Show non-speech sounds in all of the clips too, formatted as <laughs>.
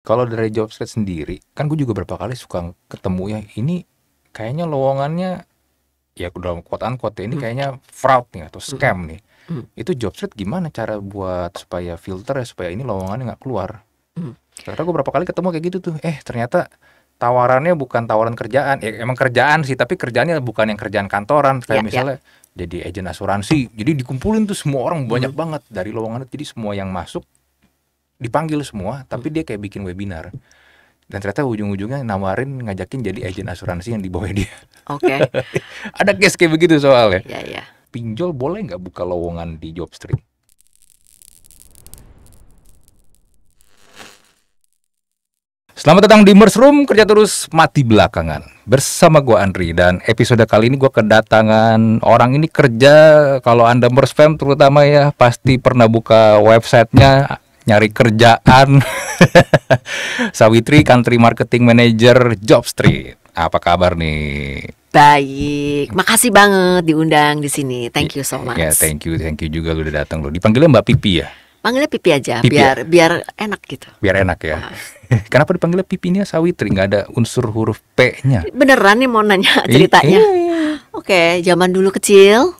Kalau dari job street sendiri, kan gue juga berapa kali suka ketemu ya, ini kayaknya lowongannya ya dalam kuatan kuat ini hmm. kayaknya fraud nih atau hmm. scam nih. Hmm. Itu job street gimana cara buat supaya filter ya supaya ini lowongannya nggak keluar. Hmm. Karena gue berapa kali ketemu kayak gitu tuh, eh ternyata tawarannya bukan tawaran kerjaan, ya, emang kerjaan sih, tapi kerjaannya bukan yang kerjaan kantoran kayak ya, ya. misalnya ya. jadi agen asuransi, jadi dikumpulin tuh semua orang banyak hmm. banget dari lowongan, jadi semua yang masuk dipanggil semua tapi hmm. dia kayak bikin webinar dan ternyata ujung-ujungnya nawarin ngajakin jadi agen asuransi yang dibawa dia. Oke. Okay. <laughs> Ada case kayak begitu soalnya. ya? yeah, Yeah. Pinjol boleh nggak buka lowongan di Jobstreet? Selamat datang di Mers Room, kerja terus mati belakangan. Bersama gue Andri dan episode kali ini gue kedatangan orang ini kerja kalau Anda Mers Fam terutama ya pasti pernah buka websitenya nyari kerjaan. <laughs> Sawitri Country Marketing Manager Job Street. Apa kabar nih? Baik, makasih banget diundang di sini. Thank you so ya, much. Ya, yeah, thank you, thank you juga lu udah datang lu. Dipanggilnya Mbak Pipi ya? Panggilnya Pipi aja, Pipi biar ya? biar enak gitu. Biar enak ya. Uh. <laughs> Kenapa dipanggilnya pipinya Sawitri? Gak ada unsur huruf P-nya. Beneran nih mau nanya ceritanya. Eh, eh. Oke, zaman dulu kecil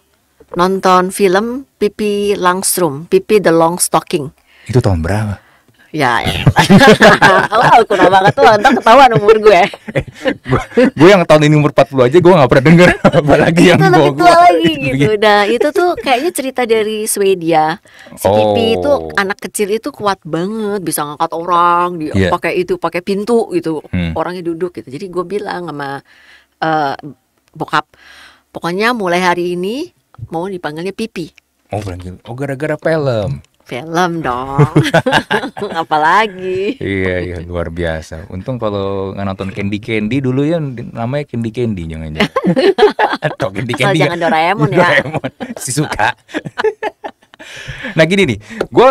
nonton film Pipi Langstrom, Pipi the Long Stocking. Itu tahun berapa? Ya, ya. aku <laughs> kuno banget tuh entah ketahuan umur gue eh, gue, yang tahun ini umur 40 aja Gue gak pernah denger <laughs> Apalagi yang itu lebih tua lagi <laughs> gitu. gitu Nah itu tuh kayaknya cerita dari Swedia Si oh. Pipi itu anak kecil itu kuat banget Bisa ngangkat orang dia iya. yeah. pakai itu pakai pintu gitu hmm. Orangnya duduk gitu Jadi gue bilang sama uh, bokap Pokoknya mulai hari ini Mau dipanggilnya Pipi Oh, gara gitu. Oh, gara-gara film. Film dong. <laughs> Apalagi. Iya, iya, luar biasa. Untung kalau nggak nonton Candy Candy dulu ya namanya Candy Candy jangan-jangan. Ya. <laughs> Atau Candy Candy. Ya. Jangan Doraemon ya. Doraemon. Si suka. <laughs> nah gini nih, gue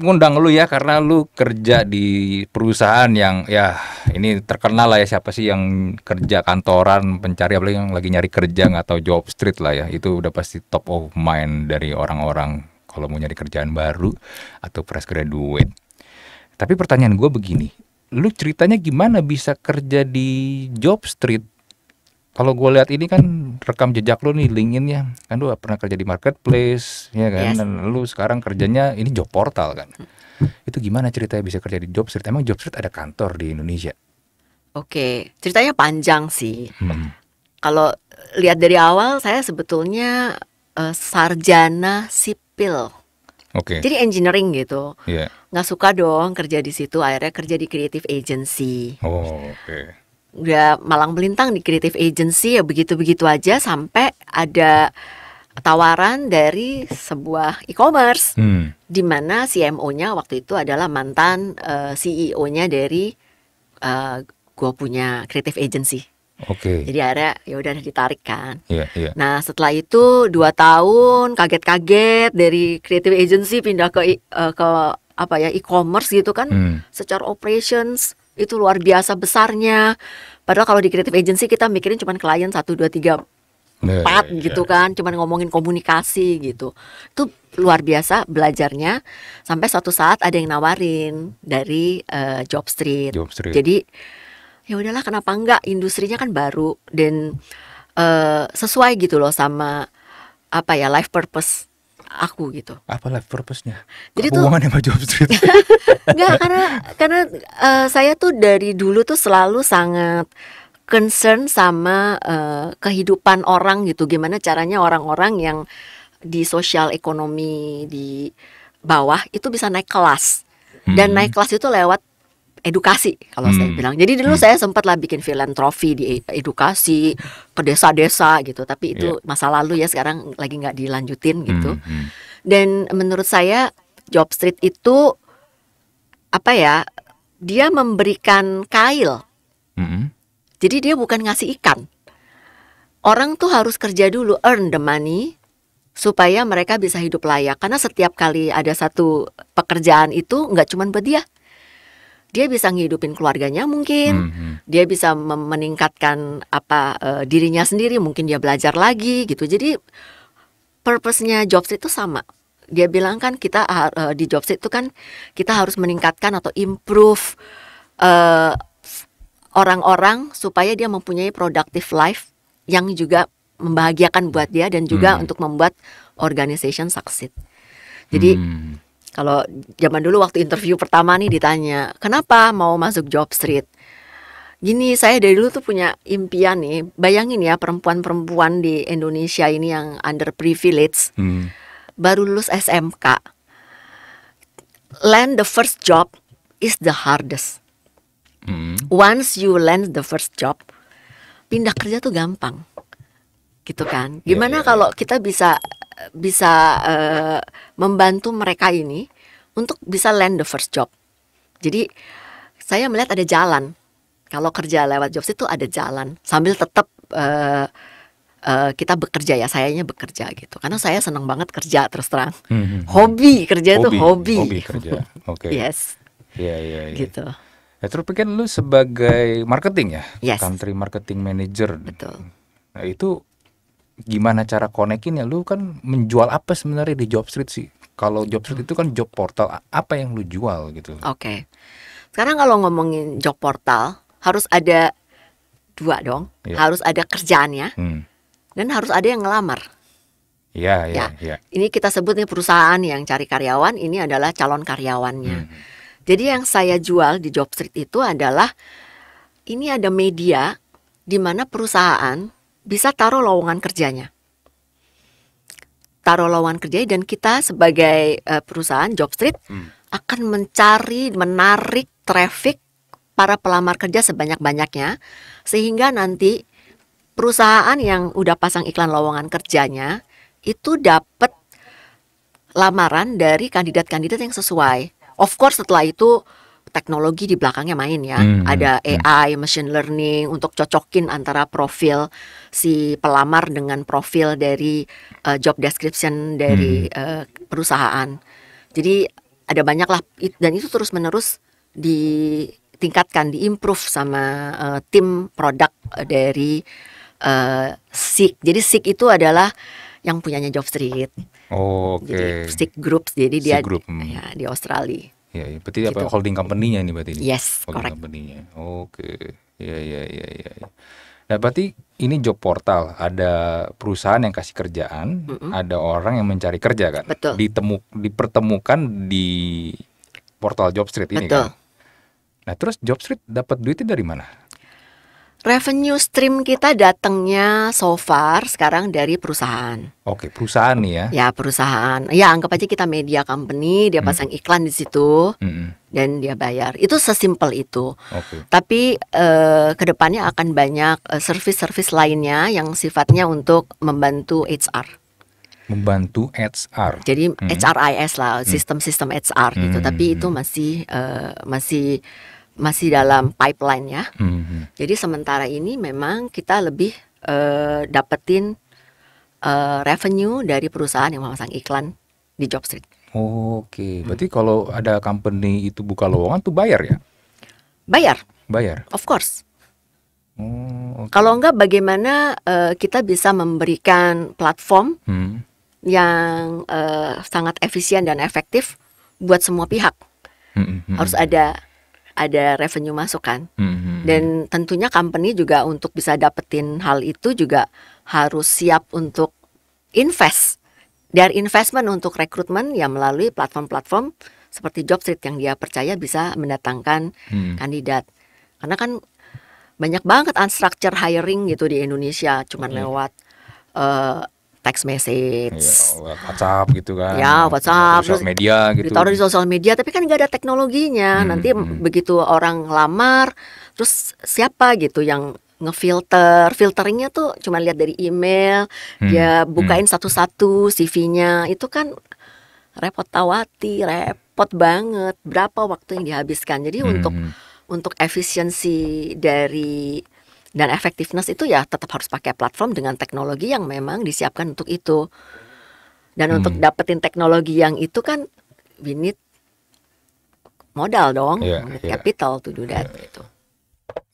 ngundang lu ya karena lu kerja di perusahaan yang ya ini terkenal lah ya siapa sih yang kerja kantoran pencari apa yang lagi nyari kerja atau job street lah ya itu udah pasti top of mind dari orang-orang kalau mau nyari kerjaan baru atau fresh graduate. Tapi pertanyaan gue begini, lu ceritanya gimana bisa kerja di job street? Kalau gue lihat ini kan rekam jejak lu nih LinkedIn ya, kan lu pernah kerja di marketplace, ya kan? Yes. Dan lu sekarang kerjanya ini job portal kan? Hmm. Itu gimana ceritanya bisa kerja di job street? Emang job street ada kantor di Indonesia? Oke, ceritanya panjang sih. Hmm. Kalau lihat dari awal, saya sebetulnya uh, sarjana sip sipil. Oke. Okay. Jadi engineering gitu. Iya. Yeah. Nggak suka dong kerja di situ, akhirnya kerja di creative agency. Oh, oke. Okay. Ya, Udah malang melintang di creative agency ya begitu-begitu aja sampai ada tawaran dari sebuah e-commerce hmm. di mana CMO-nya waktu itu adalah mantan uh, eh, CEO-nya dari uh, gua punya creative agency. Oke. Okay. Jadi akhirnya ya udah ditarik kan. Iya, yeah, Yeah. Nah, setelah itu dua tahun kaget-kaget dari creative agency pindah ke uh, ke apa ya e-commerce gitu kan. Hmm. Secara operations itu luar biasa besarnya. Padahal kalau di creative agency kita mikirin cuma klien satu dua tiga iya, empat yeah, gitu iya. kan, cuma ngomongin komunikasi gitu. Itu luar biasa belajarnya sampai suatu saat ada yang nawarin dari uh, Job Street. Job Street. Jadi ya udahlah kenapa enggak industrinya kan baru dan uh, sesuai gitu loh sama apa ya life purpose aku gitu. Apa life purposenya nya Jadi Kau tuh hubungan job street. <laughs> Enggak, karena karena uh, saya tuh dari dulu tuh selalu sangat concern sama uh, kehidupan orang gitu. Gimana caranya orang-orang yang di sosial ekonomi di bawah itu bisa naik kelas. Hmm. Dan naik kelas itu lewat edukasi kalau hmm. saya bilang. Jadi dulu hmm. saya lah bikin filantropi di edukasi ke desa-desa gitu, tapi itu yeah. masa lalu ya sekarang lagi nggak dilanjutin gitu. Hmm, hmm. Dan menurut saya job street itu apa ya? Dia memberikan kail. Hmm. Jadi dia bukan ngasih ikan. Orang tuh harus kerja dulu earn the money supaya mereka bisa hidup layak karena setiap kali ada satu pekerjaan itu nggak cuma buat dia dia bisa ngidupin keluarganya mungkin, mm hmm. dia bisa meningkatkan apa uh, dirinya sendiri, mungkin dia belajar lagi gitu. Jadi purpose-nya job itu sama. Dia bilang kan kita uh, di job itu kan kita harus meningkatkan atau improve orang eh, orang-orang supaya dia mempunyai productive life yang juga membahagiakan buat dia dan juga hmm. untuk membuat organization succeed. Jadi hmm. Kalau zaman dulu waktu interview pertama nih ditanya, kenapa mau masuk job street? Gini, saya dari dulu tuh punya impian nih. Bayangin ya perempuan-perempuan di Indonesia ini yang underprivileged, hmm. baru lulus SMK. Land the first job is the hardest. Hmm. Once you land the first job, pindah kerja tuh gampang gitu kan. Iya, Gimana yeah, yeah. kalau kita bisa bisa uh, membantu mereka ini untuk bisa land the first job. Jadi saya melihat ada jalan. Kalau kerja lewat jobs itu ada jalan sambil tetap uh, uh, kita bekerja ya, sayanya bekerja gitu. Karena saya senang banget kerja terus terang. mm hmm, hobi kerja itu hobi. Hobi kerja. Oke. Okay. yes. Iya yeah, iya yeah, yeah. Gitu. Ya terus pikir lu sebagai marketing ya? Yes. Country marketing manager. Betul. Nah, itu gimana cara konekin ya lu kan menjual apa sebenarnya di job street sih kalau job street iya. itu kan job portal apa yang lu jual gitu oke okay. sekarang kalau ngomongin job portal harus ada dua dong yeah. harus ada kerjaannya hmm. dan harus ada yang ngelamar iya, iya, ya ya Ini kita sebut perusahaan yang cari karyawan, ini adalah calon karyawannya. Hmm. Jadi yang saya jual di job street itu adalah ini ada media di mana perusahaan bisa taruh lowongan kerjanya. Taruh lowongan kerja dan kita sebagai uh, perusahaan Jobstreet hmm. akan mencari, menarik traffic para pelamar kerja sebanyak-banyaknya sehingga nanti perusahaan yang udah pasang iklan lowongan kerjanya itu dapat lamaran dari kandidat-kandidat yang sesuai. Of course setelah itu teknologi di belakangnya main ya. Hmm. hmm ada hmm. AI, machine learning untuk cocokin antara profil si pelamar dengan profil dari uh, job description dari hmm. uh, perusahaan. Jadi ada banyaklah dan itu terus menerus ditingkatkan, diimprove sama uh, tim produk dari uh, SIG. Jadi SIG itu adalah yang punyanya Job Street. Oh, oke. Okay. Jadi Stick Groups, jadi dia group. Hmm. ya, di Australia. Iya, ya. berarti gitu. apa holding company-nya ini berarti ini? Yes, holding correct. company-nya. Oke. Iya, iya, iya, iya. Ya. Nah, berarti ini job portal, ada perusahaan yang kasih kerjaan, mm -hmm. ada orang yang mencari kerja kan? Betul. Ditemu dipertemukan di portal Jobstreet ini kan? Betul. kan. Nah, terus Jobstreet dapat duitnya dari mana? Revenue stream kita datangnya so far sekarang dari perusahaan. Oke, perusahaan nih ya. Ya, perusahaan. Ya, anggap aja kita media company, dia hmm. pasang iklan di situ. Hmm. Dan dia bayar. Itu sesimpel itu. Okay. Tapi eh, ke kedepannya akan banyak eh, service-service lainnya yang sifatnya untuk membantu HR membantu HR. Jadi hmm. HRIS lah, hmm. sistem-sistem HR gitu. hmm. gitu. Tapi itu masih uh, masih masih dalam pipeline ya. Mm-hmm. Jadi sementara ini memang kita lebih uh, dapetin uh, revenue dari perusahaan yang memasang iklan di Jobstreet. Oh, Oke, okay. Hmm. berarti hmm. kalau ada company itu buka lowongan tuh bayar ya? Bayar. Bayar. Of course. Oh, okay. Kalau enggak bagaimana uh, kita bisa memberikan platform hmm. yang uh, sangat efisien dan efektif buat semua pihak. Hmm, hmm, hmm. Harus ada ada revenue masukan. Mm-hmm. Dan tentunya company juga untuk bisa dapetin hal itu juga harus siap untuk invest. Dari investment untuk rekrutmen ya melalui platform-platform seperti Jobstreet yang dia percaya bisa mendatangkan mm. kandidat. Karena kan banyak banget unstructured hiring gitu di Indonesia cuma mm. Iya. lewat uh, teks message, ya, WhatsApp gitu kan, ya gitu, WhatsApp, sosial media gitu, ditaruh di sosial media, tapi kan nggak ada teknologinya. Hmm, Nanti hmm. begitu orang lamar, terus siapa gitu yang ngefilter, filteringnya tuh cuma lihat dari email, hmm, dia hmm. bukain satu-satu hmm. CV-nya, itu kan repot tawati, repot banget. Berapa waktu yang dihabiskan? Jadi hmm. untuk hmm. untuk efisiensi dari dan efektivitas itu ya tetap harus pakai platform dengan teknologi yang memang disiapkan untuk itu. Dan hmm. untuk dapetin teknologi yang itu kan we need modal dong, yeah, we need yeah. capital to do that yeah. gitu.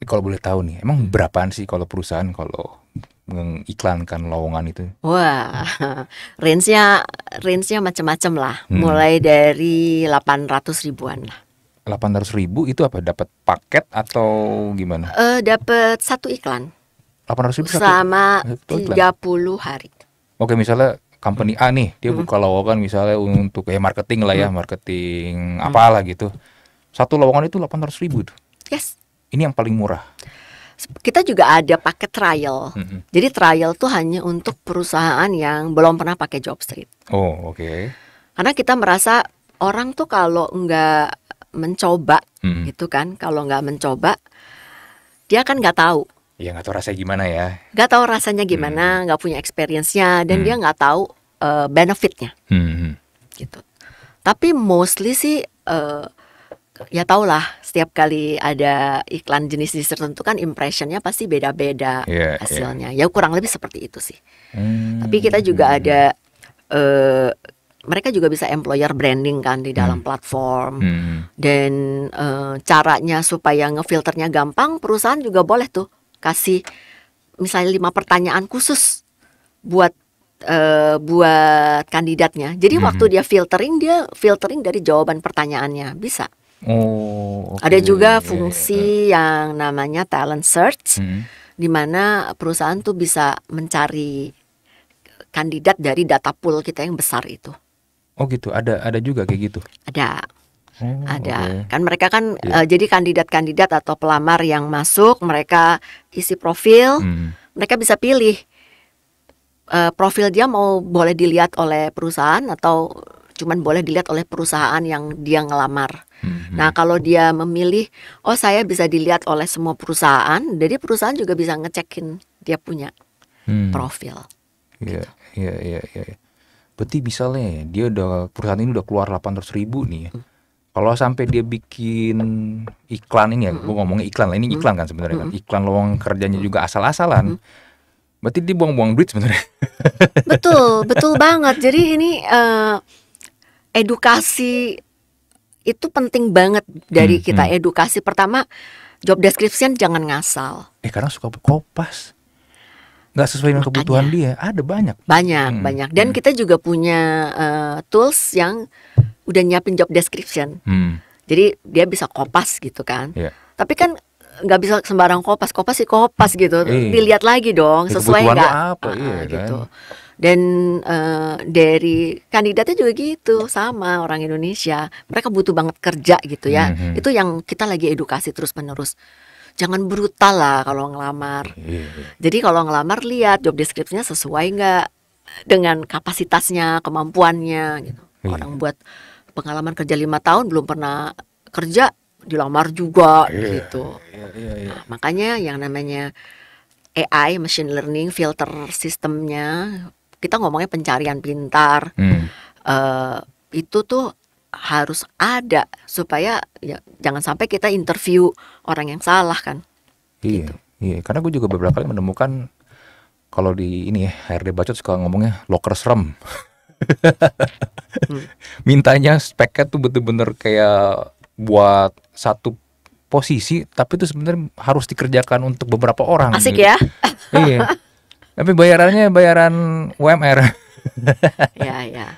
Kalau boleh tahu nih, emang berapaan sih kalau perusahaan kalau mengiklankan lowongan itu? Wah, <laughs> range-nya range-nya macam-macam lah, hmm. mulai dari 800 ribuan lah delapan ratus ribu itu apa dapat paket atau gimana? Uh, dapat satu iklan. Delapan ratus ribu selama eh, tiga puluh hari. Oke misalnya company A nih dia hmm. buka lowongan misalnya untuk kayak marketing lah ya hmm. marketing hmm. apalah gitu satu lowongan itu delapan ratus ribu tuh. Yes. Ini yang paling murah kita juga ada paket trial. -hmm. Jadi trial tuh hanya untuk perusahaan yang belum pernah pakai Jobstreet. Oh, oke. Okay. Karena kita merasa orang tuh kalau nggak mencoba hmm. gitu kan kalau nggak mencoba dia kan nggak tahu ya nggak tahu rasanya gimana ya nggak tahu rasanya gimana mm-hmm. nggak hmm. punya experience-nya dan hmm. dia nggak tahu uh, benefitnya hmm. gitu tapi mostly sih uh, ya tau lah setiap kali ada iklan jenis-jenis tertentu kan impressionnya pasti beda-beda yeah, iya. hasilnya yeah. ya kurang lebih seperti itu sih hmm. tapi kita juga ada uh, mereka juga bisa employer branding kan di dalam hmm. platform hmm. dan uh, caranya supaya ngefilternya gampang perusahaan juga boleh tuh kasih misalnya lima pertanyaan khusus buat uh, buat kandidatnya jadi hmm. waktu dia filtering dia filtering dari jawaban pertanyaannya bisa oh okay. ada juga fungsi yeah. yang namanya talent search hmm. di mana perusahaan tuh bisa mencari kandidat dari data pool kita yang besar itu Oh gitu, ada ada juga kayak gitu. Ada. Hmm, ada okay. kan mereka kan yeah. Iya. uh, jadi kandidat-kandidat atau pelamar yang masuk mereka isi profil hmm. mereka bisa pilih uh, profil dia mau boleh dilihat oleh perusahaan atau cuman boleh dilihat oleh perusahaan yang dia ngelamar hmm. nah kalau dia memilih oh saya bisa dilihat oleh semua perusahaan jadi perusahaan juga bisa ngecekin dia punya hmm. profil Iya, gitu. iya, iya, iya. iya berarti misalnya ya, dia udah perusahaan ini udah keluar 800 ribu nih ya. Hmm. Kalau sampai dia bikin iklan ini ya, hmm. gue ngomongnya iklan lah, ini hmm. iklan kan sebenarnya kan, hmm. iklan lowong kerjanya juga asal-asalan. Berarti dia buang-buang duit sebenarnya. <laughs> betul, betul banget. Jadi ini uh, edukasi itu penting banget dari hmm, kita hmm. edukasi pertama job description jangan ngasal. Eh karena suka kopas nggak sesuai dengan kebutuhan dia ada banyak banyak hmm. banyak dan hmm. kita juga punya uh, tools yang udah nyiapin job description hmm. jadi dia bisa kopas gitu kan yeah. tapi kan nggak bisa sembarang kopas kopas sih kopas gitu eh, dilihat lagi dong sesuai nggak apa uh, iya, kan? gitu kan? dan uh, dari kandidatnya juga gitu sama orang Indonesia mereka butuh banget kerja gitu ya -hmm. hmm. itu yang kita lagi edukasi terus menerus jangan brutal lah kalau ngelamar. Yeah. Jadi kalau ngelamar lihat job deskripsinya sesuai nggak dengan kapasitasnya, kemampuannya gitu. Yeah. Orang buat pengalaman kerja lima tahun belum pernah kerja dilamar juga yeah. gitu. Yeah, yeah, yeah. Nah, makanya yang namanya AI machine learning filter sistemnya kita ngomongnya pencarian pintar. Hmm. Uh, itu tuh harus ada supaya ya, jangan sampai kita interview orang yang salah kan. Iya. Gitu. Iya, karena gue juga beberapa kali menemukan kalau di ini ya HRD bacot suka ngomongnya locker serem. hmm. <laughs> Mintanya speknya tuh bener-bener kayak buat satu posisi tapi itu sebenarnya harus dikerjakan untuk beberapa orang. Asik gitu. ya. iya. Tapi bayarannya bayaran UMR. <laughs> ya, ya.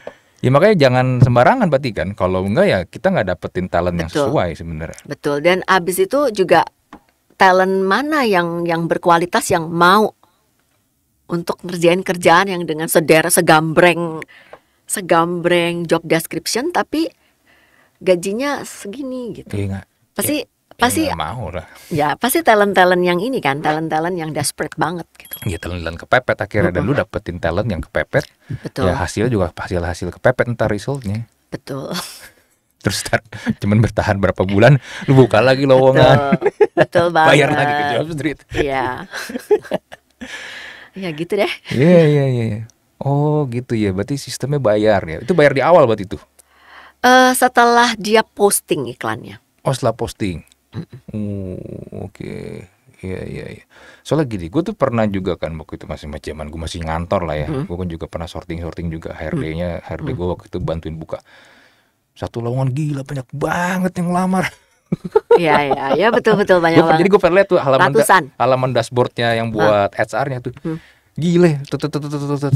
Ya makanya jangan sembarangan berarti kan. Kalau enggak ya kita nggak dapetin talent Betul. yang sesuai sebenarnya. Betul. Dan abis itu juga talent mana yang yang berkualitas yang mau untuk ngerjain kerjaan yang dengan sedera segambreng segambreng job description tapi gajinya segini gitu. Iya, pasti ya pasti ya, mau lah. Ya pasti talent talent yang ini kan, talent talent yang desperate banget gitu. Iya talent talent kepepet akhirnya uh -huh. dan lu dapetin talent yang kepepet. Betul. Ya hasil juga hasil hasil kepepet entar resultnya. Betul. <laughs> Terus tar, cuman bertahan berapa bulan, lu buka lagi lowongan. Betul, betul banget. <laughs> Bayar lagi ke Job Street. Iya. <laughs> ya gitu deh. Iya, iya iya iya. Oh gitu ya, berarti sistemnya bayar ya. Itu bayar di awal berarti itu. Uh, eh, setelah dia posting iklannya. Oh setelah posting. Oh, oke. Okay. Iya, iya, iya. Soalnya gini, gue tuh pernah juga kan waktu itu masih masih zaman gue masih ngantor lah ya. Hmm. Gue kan juga pernah sorting-sorting juga HRD-nya, HRD hmm. gue waktu itu bantuin buka. Satu lowongan gila banyak banget yang lamar. <laughs> Iya, iya, iya betul betul banyak gua, banget. Jadi gue pernah lihat tuh halaman da, halaman dashboardnya yang ah. buat hmm. HR-nya tuh. Hmm. Gile, tut, tut, tut, tut, tut.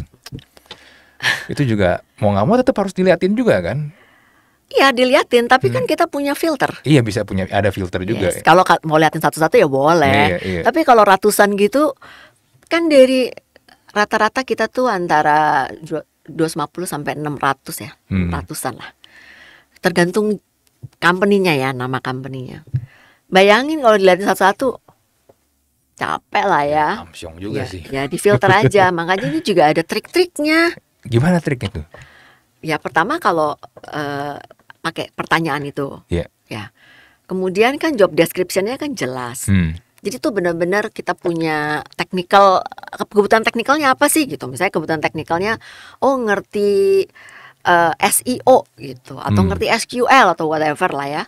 Itu juga mau nggak mau tetap harus diliatin juga kan Iya diliatin, tapi kan hmm. kan kita punya filter. Iya bisa punya ada filter juga. Yes. Ya. Kalau mau liatin satu-satu ya boleh. Iya, iya. Tapi kalau ratusan gitu kan dari rata-rata kita tuh antara 250 sampai 600 ya, hmm. ratusan lah. Tergantung company-nya ya, nama company-nya. Bayangin kalau diliatin satu-satu capek lah ya. ya amsyong juga ya, sih. Ya di filter aja, <laughs> makanya ini juga ada trik-triknya. Gimana triknya tuh? Ya pertama kalau uh, pakai pertanyaan itu. Yeah. Ya. Kemudian kan job descriptionnya kan jelas. Hmm. Jadi tuh benar-benar kita punya teknikal kebutuhan teknikalnya apa sih gitu. Misalnya kebutuhan teknikalnya oh ngerti uh, eh, SEO gitu atau hmm. ngerti SQL atau whatever lah ya.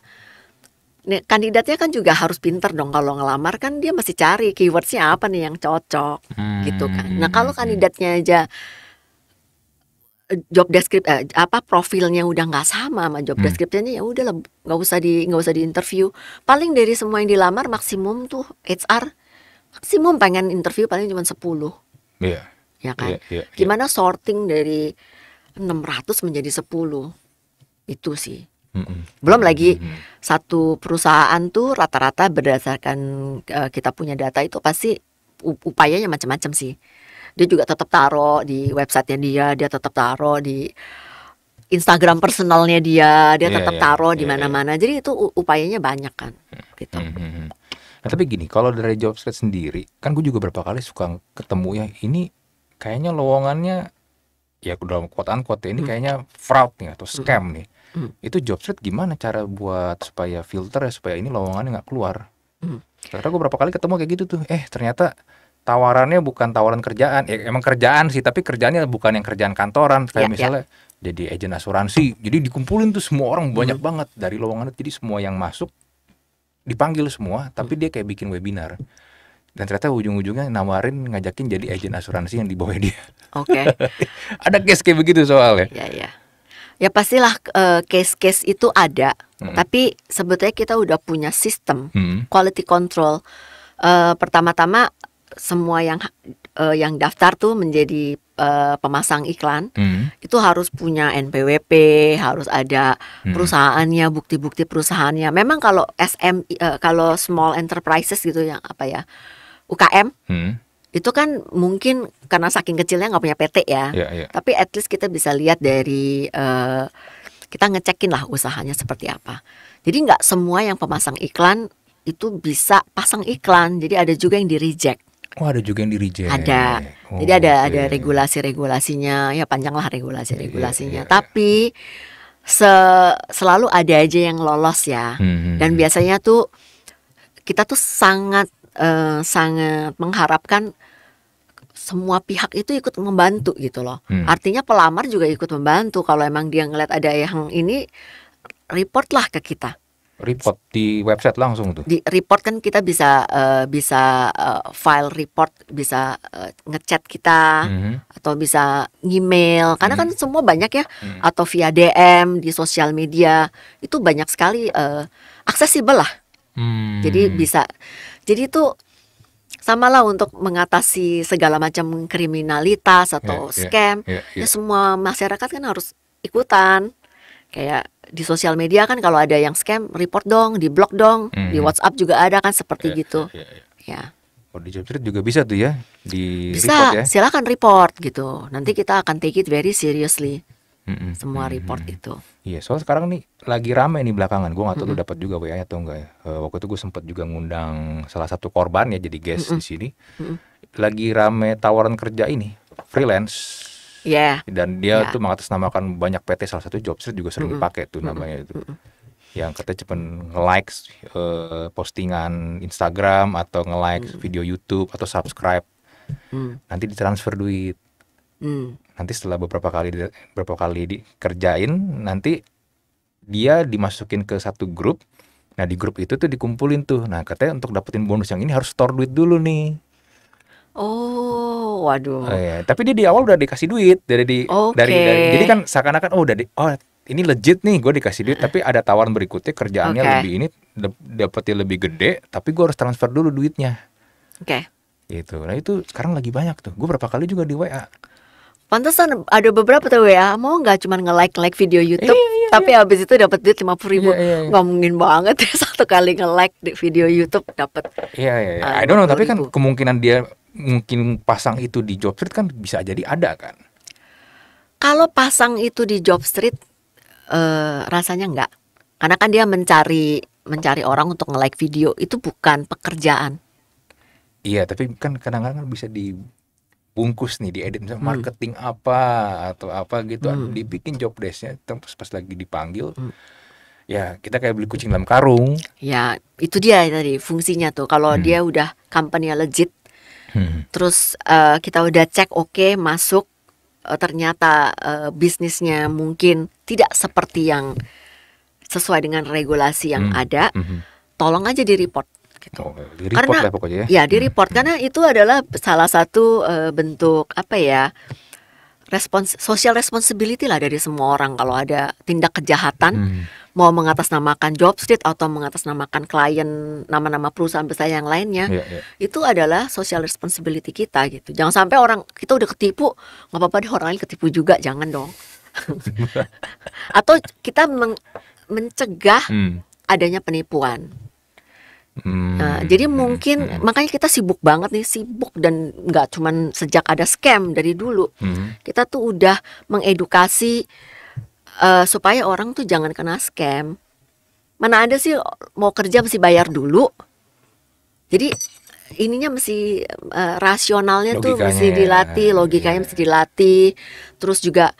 Nih, kandidatnya kan juga harus pinter dong kalau ngelamar kan dia masih cari keywordsnya apa nih yang cocok hmm. gitu kan. Nah kalau hmm. kandidatnya aja job description eh, apa profilnya udah nggak sama sama job hmm. descriptionnya ya udah nggak usah di nggak usah di interview paling dari semua yang dilamar maksimum tuh HR maksimum pengen interview paling cuma 10 Iya yeah. ya kan yeah, yeah, yeah. gimana sorting dari 600 menjadi 10 itu sih Belum lagi mm -hmm. satu perusahaan tuh rata-rata berdasarkan uh, kita punya data itu pasti upayanya macam-macam sih dia juga tetap taruh di websitenya dia dia tetap taruh di Instagram personalnya dia dia iya, tetap yeah, taruh di iya, iya. mana-mana yeah. jadi itu upayanya banyak kan gitu mm -hmm. nah, tapi gini kalau dari job street sendiri kan gue juga berapa kali suka ketemu ya ini kayaknya lowongannya ya dalam kuotaan kuota ya, ini hmm. kayaknya fraud nih atau hmm. scam mm. nih mm. itu job street gimana cara buat supaya filter ya supaya ini lowongannya nggak keluar mm. ternyata gue berapa kali ketemu kayak gitu tuh eh ternyata tawarannya bukan tawaran kerjaan, ya, emang kerjaan sih, tapi kerjaannya bukan yang kerjaan kantoran, kayak yeah, ya. misalnya yeah. jadi agen asuransi. Jadi dikumpulin tuh semua orang banyak hmm. banget dari lowongan itu, jadi semua yang masuk dipanggil semua, tapi hmm. dia kayak bikin webinar. Dan ternyata ujung-ujungnya nawarin ngajakin jadi agen asuransi yang dibawa dia. Oke. Okay. <laughs> ada case kayak begitu soalnya. Ya ya. Ya pastilah eh, case-case itu ada, hmm. tapi sebetulnya kita udah punya sistem hmm. quality control. Uh, pertama-tama semua yang uh, yang daftar tuh menjadi uh, pemasang iklan hmm. itu harus punya NPWP, harus ada hmm. perusahaannya, bukti-bukti perusahaannya. Memang kalau SM uh, eh, kalau small enterprises gitu yang apa ya UKM hmm. itu kan mungkin karena saking kecilnya nggak punya PT ya. Yeah, yeah. Tapi at least kita bisa lihat dari uh, kita ngecekin lah usahanya seperti apa. Jadi nggak semua yang pemasang iklan itu bisa pasang iklan. Jadi ada juga yang di reject. Oh ada juga yang di reject. Ada. Oh, Jadi ada okay. Oh, ada regulasi-regulasinya ya panjanglah regulasi-regulasinya. Yeah, yeah, iya, iya. Tapi se selalu ada aja yang lolos ya. Mm -hmm. Dan hmm. biasanya tuh kita tuh sangat uh, sangat mengharapkan semua pihak itu ikut membantu gitu loh. Hmm. Artinya pelamar juga ikut membantu kalau emang dia ngeliat ada yang ini report lah ke kita report di website langsung tuh. Di report kan kita bisa uh, bisa uh, file report, bisa uh, ngechat kita mm -hmm. atau bisa email karena mm -hmm. kan semua banyak ya mm -hmm. atau via DM di sosial media itu banyak sekali uh, aksesibel lah. Mm -hmm. Jadi bisa jadi itu samalah untuk mengatasi segala macam kriminalitas atau yeah, ya, scam. Yeah, yeah, yeah. Ya semua masyarakat kan harus ikutan kayak di sosial media kan kalau ada yang scam report dong, di blog dong, hmm. di WhatsApp juga ada kan seperti yeah, gitu. Yeah, yeah. Ya. Oh di Job Street juga bisa tuh ya di bisa, report ya. silakan report gitu. Nanti kita akan take it very seriously. Mm -hmm. Semua report mm -hmm. itu. Iya, soal sekarang nih lagi ramai nih belakangan. gua nggak tahu mm -hmm. lu dapat juga wa ya, atau enggak ya. Uh, waktu itu gue sempat juga ngundang salah satu korban ya jadi guest mm -hmm. di sini. Mm -hmm. Lagi rame tawaran kerja ini, freelance Yeah. Dan dia yeah. tuh mengatasnamakan banyak PT salah satu Jobstreet juga sering mm -hmm. dipakai tuh namanya mm -hmm. itu. Yang katanya cuman nge-like uh, eh, postingan Instagram atau nge-like mm -hmm. video YouTube atau subscribe. Mm. Nanti ditransfer duit. Mm. Nanti setelah beberapa kali beberapa kali dikerjain nanti dia dimasukin ke satu grup. Nah di grup itu tuh dikumpulin tuh. Nah katanya untuk dapetin bonus yang ini harus store duit dulu nih. Oh waduh. Oh, iya. Tapi dia di awal udah dikasih duit dari di okay. dari, dari jadi kan seakan-akan oh udah di oh ini legit nih gue dikasih duit tapi ada tawaran berikutnya kerjaannya okay. lebih ini dapetnya lebih gede tapi gue harus transfer dulu duitnya. Oke. Okay. Itu Nah itu sekarang lagi banyak tuh. Gue berapa kali juga di WA. Pantesan ada beberapa tuh ya mau nggak cuma nge like like video YouTube iya, iya, iya. tapi iya. abis itu dapat duit lima puluh ribu iya, iya, iya. mungkin banget ya <laughs> satu kali nge like di video YouTube dapat. Iya iya. iya. Uh, I eh, don't know tapi kan kemungkinan dia mungkin pasang itu di job street kan bisa jadi ada kan? Kalau pasang itu di job street eh, rasanya enggak. Karena kan dia mencari mencari orang untuk nge-like video itu bukan pekerjaan. Iya, tapi kan kadang-kadang kan bisa dibungkus nih, diedit misalnya hmm. marketing apa atau apa gitu, hmm. dibikin job desknya terus pas lagi dipanggil hmm. Ya, kita kayak beli kucing dalam karung. Ya, itu dia tadi fungsinya tuh. Kalau hmm. dia udah company legit, hmm. terus uh, kita udah cek oke okay, masuk uh, ternyata uh, bisnisnya mungkin tidak seperti yang sesuai dengan regulasi yang hmm. ada hmm. tolong aja di report gitu. Oh, di report karena, lah pokoknya ya. Ya, di report hmm. karena itu adalah salah satu uh, bentuk apa ya? respons social responsibility lah dari semua orang kalau ada tindak kejahatan hmm. mau mengatasnamakan job street atau mengatasnamakan klien nama-nama perusahaan besar yang lainnya yeah, yeah. itu adalah social responsibility kita gitu jangan sampai orang kita udah ketipu nggak apa-apa deh orang lain ketipu juga jangan dong <laughs> atau kita mencegah hmm. adanya penipuan Hmm. Nah, jadi hmm, mungkin hmm. makanya kita sibuk banget nih, sibuk dan nggak cuman sejak ada scam dari dulu. Hmm. Kita tuh udah mengedukasi uh, supaya orang tuh jangan kena scam. Mana ada sih mau kerja mesti bayar dulu. Jadi ininya mesti uh, rasionalnya logikanya tuh mesti dilatih, iya. logikanya yeah. mesti dilatih. Terus juga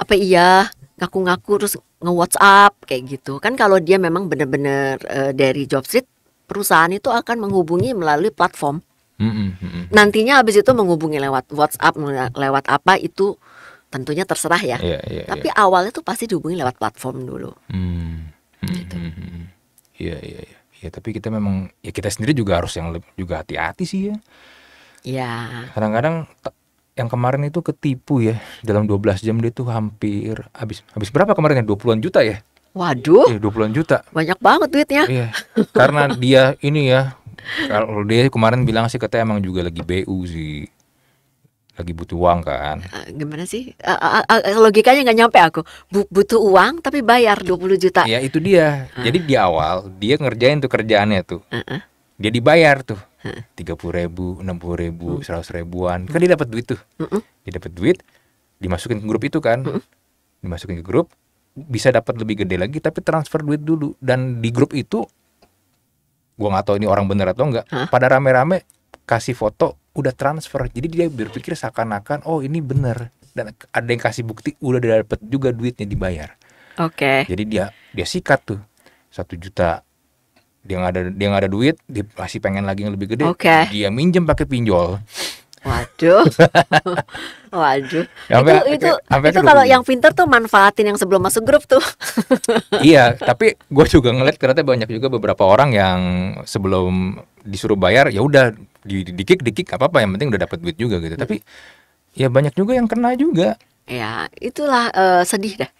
apa iya ngaku-ngaku terus nge-WhatsApp kayak gitu. Kan kalau dia memang bener-bener uh, dari job street perusahaan itu akan menghubungi melalui platform. Mm -hmm. Nantinya habis itu menghubungi lewat WhatsApp, lewat apa itu tentunya terserah ya. Yeah, yeah, Tapi yeah. awalnya tuh pasti dihubungi lewat platform dulu. Mm -hmm. Gitu. Hmm, hmm. Iya iya iya. Ya tapi kita memang ya kita sendiri juga harus yang juga hati-hati sih ya. Iya. Kadang-kadang yang kemarin itu ketipu ya dalam 12 jam dia tuh hampir habis habis berapa kemarin ya 20-an juta ya? Waduh. Eh, iya, 20 juta. Banyak banget duitnya. Iya. Karena dia ini ya. Kalau dia kemarin bilang sih katanya emang juga lagi BU sih. Lagi butuh uang kan. Eh, gimana sih? Uh, uh, logikanya nggak nyampe aku. butuh uang tapi bayar 20 juta. Iya itu dia. Jadi di awal dia ngerjain tuh kerjaannya tuh. Dia dibayar tuh. Tiga puluh ribu, enam puluh ribu, hmm. seratus ribuan. Kan hmm. dia dapat duit tuh. Hmm, dia dapat duit, dimasukin ke grup itu kan. Dimasukin ke grup, bisa dapat lebih gede lagi tapi transfer duit dulu dan di grup itu gua nggak tahu ini orang bener atau enggak Hah? pada rame-rame kasih foto udah transfer jadi dia berpikir seakan-akan oh ini bener dan ada yang kasih bukti udah dapet juga duitnya dibayar oke okay. jadi dia dia sikat tuh satu juta dia nggak ada dia nggak ada duit dia masih pengen lagi yang lebih gede okay. dia minjem pakai pinjol waduh <laughs> Waduh. Ampe, ya, itu itu, ampe itu kalau yang pinter tuh manfaatin yang sebelum masuk grup tuh. <laughs> iya, tapi gue juga ngeliat ternyata banyak juga beberapa orang yang sebelum disuruh bayar ya udah dikik dikik apa apa yang penting udah dapat duit juga gitu. Hmm. Tapi ya banyak juga yang kena juga. Ya, itulah uh, sedih dah.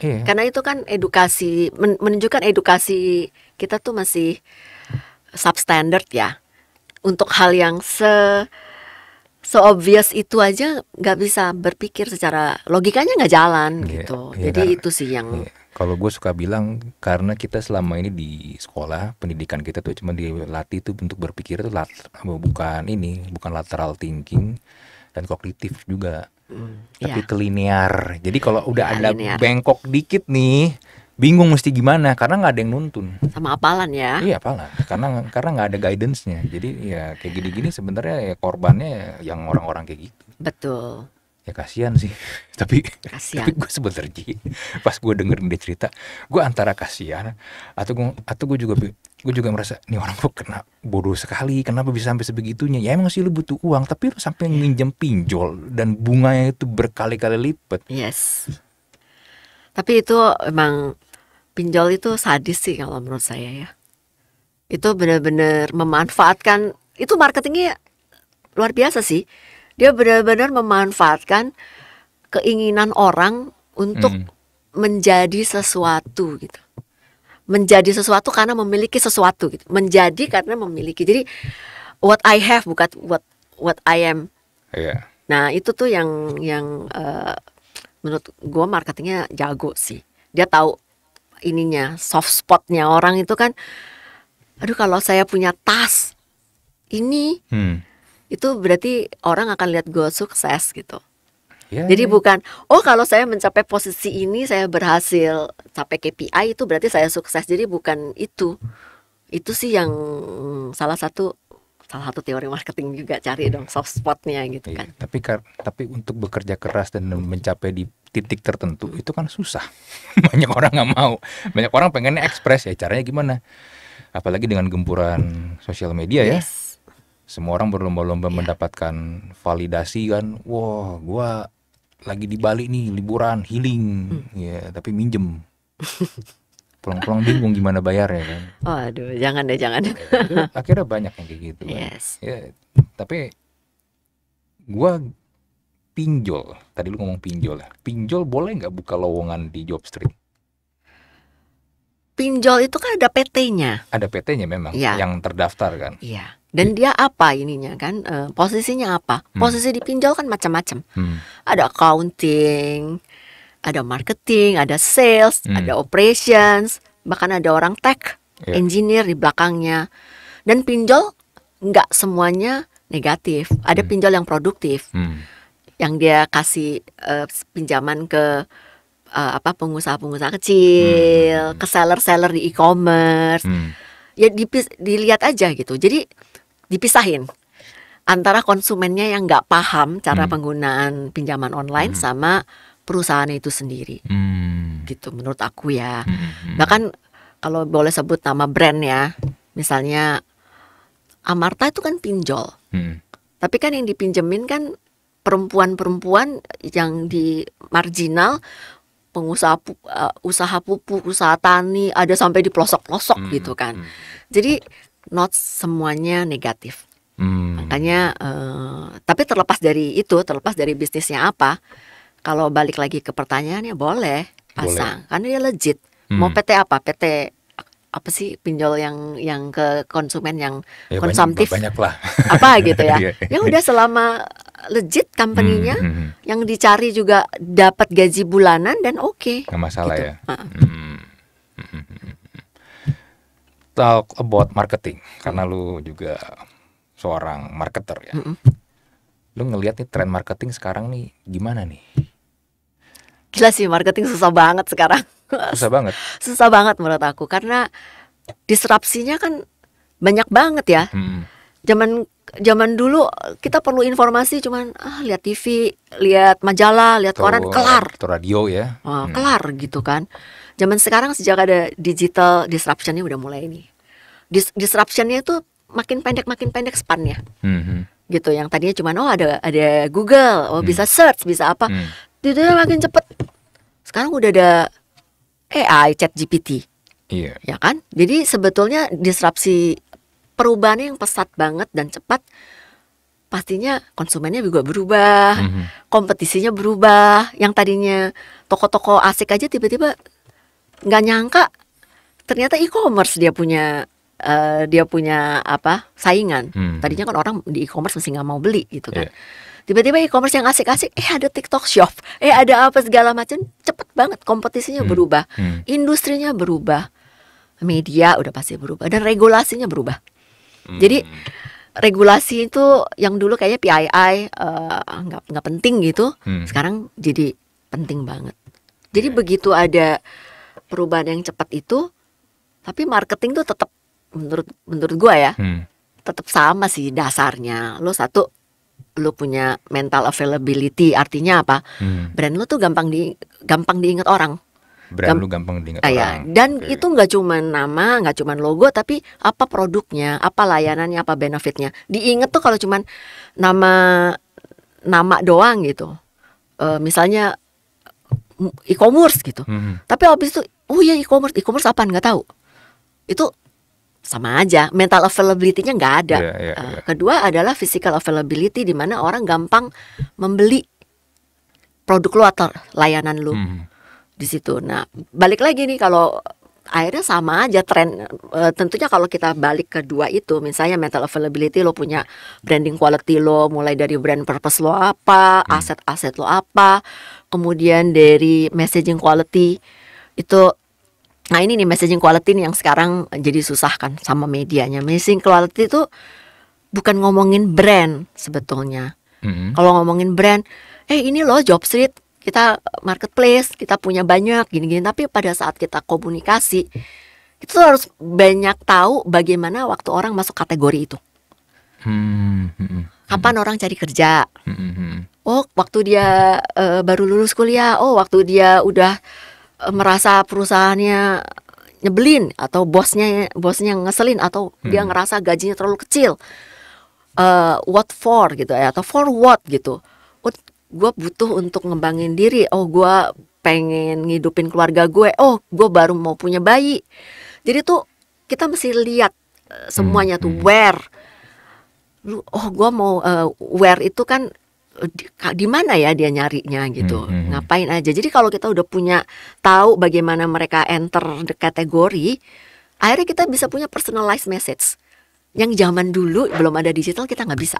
Iya. Karena itu kan edukasi men menunjukkan edukasi kita tuh masih substandard ya untuk hal yang se so obvious itu aja nggak bisa berpikir secara logikanya nggak jalan yeah, gitu. Yeah, Jadi karena, itu sih yang yeah. kalau gue suka bilang karena kita selama ini di sekolah pendidikan kita tuh cuma dilatih tuh untuk berpikir tuh lat, bukan ini bukan lateral thinking dan kognitif juga. Mm, tapi yeah. Iya. Jadi kalau udah yeah, ada linear. bengkok dikit nih bingung mesti gimana karena nggak ada yang nuntun sama apalan ya iya apalan karena karena nggak ada guidance nya jadi ya kayak gini-gini sebenarnya ya korbannya yang orang-orang kayak gitu betul ya kasihan sih <laughs> tapi kasian. tapi gue sebenernya pas gue dengerin dia cerita gue antara kasihan atau gue atau gue juga gue juga merasa ini orang kok kena bodoh sekali kenapa bisa sampai sebegitunya ya emang sih lu butuh uang tapi lu sampai nginjem iya. pinjol dan bunganya itu berkali-kali lipat yes tapi itu emang pinjol itu sadis sih kalau menurut saya ya. Itu benar-benar memanfaatkan itu marketingnya luar biasa sih. Dia benar-benar memanfaatkan keinginan orang untuk hmm. menjadi sesuatu gitu. Menjadi sesuatu karena memiliki sesuatu gitu. Menjadi karena memiliki. Jadi what I have bukan what what I am. Yeah. Nah, itu tuh yang yang uh, menurut gue marketingnya jago sih. Dia tahu ininya soft spotnya orang itu kan aduh kalau saya punya tas ini hmm. itu berarti orang akan lihat gue sukses gitu yeah, jadi yeah. bukan oh kalau saya mencapai posisi ini saya berhasil capai KPI itu berarti saya sukses jadi bukan itu itu sih yang salah satu salah satu teori marketing juga cari dong soft spotnya gitu iya, kan. Iya, tapi tapi untuk bekerja keras dan mencapai di titik tertentu itu kan susah. <laughs> banyak orang nggak mau. Banyak orang pengennya ekspres ya. Caranya gimana? Apalagi dengan gempuran sosial media ya. Yes. Semua orang berlomba-lomba yeah. mendapatkan validasi kan. Wah, gua lagi di Bali nih liburan healing. Hmm. Ya, tapi minjem. <laughs> pulang-pulang bingung gimana bayar ya kan. Oh, aduh, jangan deh, jangan. Ya, akhirnya banyak yang kayak gitu. Kan. Ya, tapi gua pinjol. Tadi lu ngomong pinjol. lah. Ya. Pinjol boleh nggak buka lowongan di job street? Pinjol itu kan ada PT-nya. Ada PT-nya memang ya. yang terdaftar kan. Iya. Dan iya. dia apa ininya kan? Eh, posisinya apa? Hmm. Posisi hmm. pinjol kan macam-macam. Hmm. Ada accounting, ada marketing, ada sales, hmm. ada operations, bahkan ada orang tech, yeah. engineer di belakangnya. Dan pinjol nggak semuanya negatif, ada hmm. pinjol yang produktif, hmm. yang dia kasih uh, pinjaman ke uh, apa pengusaha-pengusaha kecil, hmm. ke seller-seller di e-commerce, hmm. ya dipis, dilihat aja gitu. Jadi dipisahin antara konsumennya yang nggak paham cara hmm. penggunaan pinjaman online hmm. sama perusahaan itu sendiri. Hmm. Gitu menurut aku ya. Hmm. Bahkan kalau boleh sebut nama brand ya, misalnya Amarta itu kan pinjol. Hmm. Tapi kan yang dipinjemin kan perempuan-perempuan yang di marginal pengusaha pu, eh, usaha pupuk, usaha tani, ada sampai di pelosok-pelosok hmm. gitu kan. Hmm. Jadi not semuanya negatif. Hmm. Makanya uh, tapi terlepas dari itu, terlepas dari bisnisnya apa, kalau balik lagi ke pertanyaannya boleh pasang boleh. karena dia legit. Hmm. Mau PT apa? PT apa sih pinjol yang yang ke konsumen yang ya, konsumtif banyak, banyak lah. <laughs> apa gitu ya <laughs> iya, iya. ya udah selama legit company-nya hmm, hmm, hmm, yang dicari juga dapat gaji bulanan dan oke okay, nggak masalah gitu. ya hmm. talk about marketing karena lu juga seorang marketer ya hmm. lu ngelihat nih tren marketing sekarang nih gimana nih Gila sih marketing susah banget sekarang. Susah banget. susah banget menurut aku karena disrupsinya kan banyak banget ya. Hmm. Zaman zaman dulu kita perlu informasi cuman ah lihat TV, lihat majalah, lihat koran kelar. Atau radio ya. Oh, kelar gitu kan. Zaman sekarang sejak ada digital disruptionnya udah mulai ini. Dis disruptionnya itu makin pendek makin pendek spannya. Hmm. Gitu yang tadinya cuman oh ada ada Google, oh hmm. bisa mm. search, bisa apa. Hmm. Tidurnya makin cepet sekarang udah ada AI Chat GPT. Iya. Ya kan? Jadi sebetulnya disrupsi perubahan yang pesat banget dan cepat pastinya konsumennya juga berubah, mm -hmm. kompetisinya berubah. Yang tadinya toko-toko asik aja tiba-tiba nggak nyangka ternyata e-commerce dia punya uh, dia punya apa saingan. -hmm. Tadinya kan orang di e-commerce masih nggak mau beli gitu kan. Yeah tiba-tiba e-commerce yang asik-asik eh ada TikTok Shop eh ada apa segala macam cepet banget kompetisinya hmm. berubah hmm. industrinya berubah media udah pasti berubah dan regulasinya berubah hmm. jadi regulasi itu yang dulu kayaknya PII eh, nggak uh, nggak penting gitu hmm. sekarang jadi penting banget jadi hmm. begitu ada perubahan yang cepat itu tapi marketing tuh tetap menurut menurut gua ya hmm. tetap sama sih dasarnya lo satu lu punya mental availability artinya apa hmm. brand lu tuh gampang di gampang diingat orang brand Gamp lu gampang diingat ah, iya. orang ya. dan okay. itu nggak cuma nama nggak cuma logo tapi apa produknya apa layanannya apa benefitnya diinget tuh kalau cuma nama nama doang gitu e, misalnya e-commerce gitu hmm. tapi habis itu oh ya e-commerce e-commerce apa nggak tahu itu sama aja mental availability-nya nggak ada. Yeah, iya, iya, yeah, yeah. Kedua adalah physical availability di mana orang gampang membeli produk lu atau layanan lu hmm. di situ. Nah balik lagi nih kalau akhirnya sama aja tren e, tentunya kalau kita balik ke dua itu misalnya mental availability lo punya branding quality lo mulai dari brand purpose lo apa hmm. aset-aset lo apa kemudian dari messaging quality itu Nah ini nih messaging quality nih yang sekarang jadi susah kan sama medianya. Messaging quality itu bukan ngomongin brand sebetulnya. Mm-hmm. Kalau ngomongin brand, eh ini loh job street kita eh, marketplace kita punya banyak gini-gini. Tapi pada saat kita komunikasi itu harus banyak tahu bagaimana waktu orang masuk kategori itu. hmm, hmm, hmm. Kapan orang cari kerja? hmm, hmm Oh waktu dia uh, baru lulus kuliah. Oh waktu dia udah Eh, merasa perusahaannya nyebelin atau bosnya bosnya ngeselin atau hmm. dia ngerasa gajinya terlalu kecil uh, what for gitu ya atau for what gitu oh, gue butuh untuk ngembangin diri oh gue pengen ngidupin keluarga gue oh gue baru mau punya bayi jadi tuh kita mesti lihat eh, semuanya hmm. tuh hmm. where lu oh gue mau uh, where itu kan di, di mana ya dia nyarinya gitu hmm, hmm, hmm, ngapain aja jadi kalau kita udah punya tahu bagaimana mereka enter the kategori akhirnya kita bisa punya personalized message yang zaman dulu belum ada digital kita nggak bisa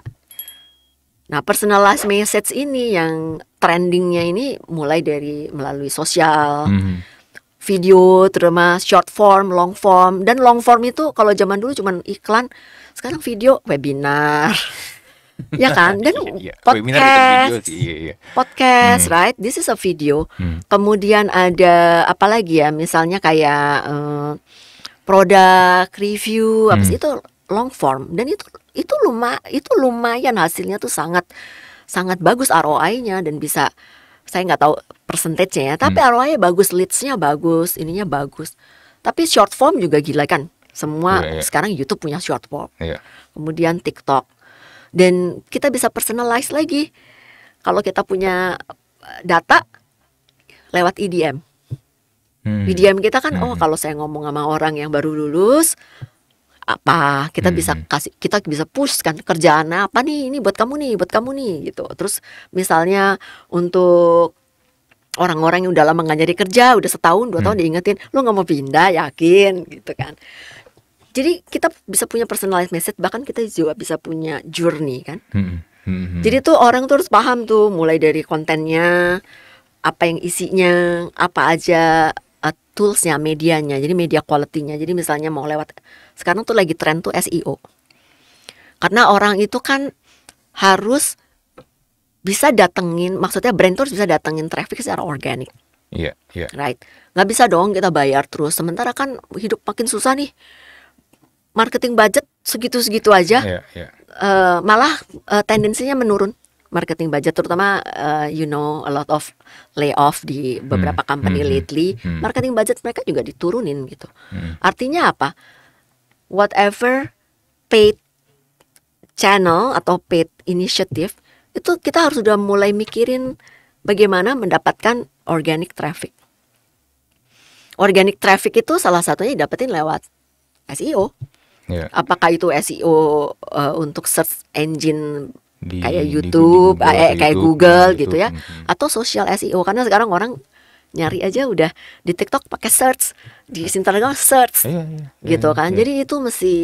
nah personalized message ini yang trendingnya ini mulai dari melalui sosial hmm. hmm. video terutama short form long form dan long form itu kalau zaman dulu cuma iklan sekarang video webinar <laughs> ya kan <laughs> dan iya, iya. podcast iya, podcast hmm. right this is a video hmm. kemudian ada apa lagi ya misalnya kayak uh, produk review apa sih hmm. itu long form dan itu itu luma itu lumayan hasilnya tuh sangat sangat bagus ROI-nya dan bisa saya nggak tahu persentase ya tapi hmm. ROI-nya bagus leads-nya bagus ininya bagus tapi short form juga gila kan semua yeah, yeah. sekarang YouTube punya short form yeah. kemudian TikTok dan kita bisa personalize lagi kalau kita punya eh, data lewat IDM. E hmm. IDM e kita kan oh, hmm. oh kalau saya ngomong sama orang yang baru lulus apa kita hmm. bisa kasih kita bisa push kan kerjaan apa nih ini buat kamu nih buat kamu nih gitu terus misalnya untuk orang-orang yang udah lama nggak jadi kerja udah setahun dua hmm. tahun diingetin lo nggak mau pindah yakin gitu kan jadi kita bisa punya personalized message, bahkan kita juga bisa punya journey kan. Hmm hmm, hmm. hmm. Jadi tuh orang tuh harus paham tuh, mulai dari kontennya, apa yang isinya, apa aja uh, toolsnya, medianya. Jadi media quality Jadi misalnya mau lewat, sekarang tuh lagi tren tuh SEO. Karena orang itu kan harus bisa datengin, maksudnya brand tuh bisa datengin traffic secara organik. Iya, yeah, Yeah. Right. Nggak bisa dong kita bayar terus. Sementara kan hidup makin susah nih marketing budget segitu-segitu aja, yeah, yeah. Uh, malah uh, tendensinya menurun marketing budget terutama uh, you know a lot of layoff di beberapa hmm, company hmm, hmm, lately hmm. marketing budget mereka juga diturunin gitu hmm. artinya apa whatever paid channel atau paid initiative itu kita harus sudah mulai mikirin bagaimana mendapatkan organic traffic organic traffic itu salah satunya dapetin lewat SEO Yeah. Apakah itu SEO uh, eh, untuk search engine di, kayak YouTube, di, eh, eh, di Google, kayak YouTube, Google gitu ya, mm-hmm. atau social SEO karena sekarang orang nyari aja udah di TikTok pakai search, di iya. Instagram search, yeah, yeah, yeah, gitu iya, kan. Yeah. Jadi itu masih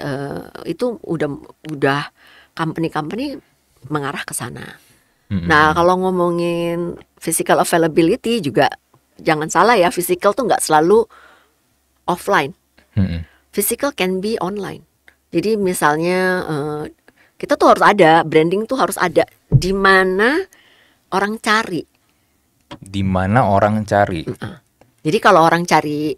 uh, itu udah udah company-company mengarah ke sana. Mm-hmm. Nah kalau ngomongin physical availability juga jangan salah ya, physical tuh nggak selalu offline. Mm-hmm physical can be online. Jadi misalnya uh, kita tuh harus ada branding tuh harus ada di mana orang cari. Di mana orang cari. Jadi kalau orang cari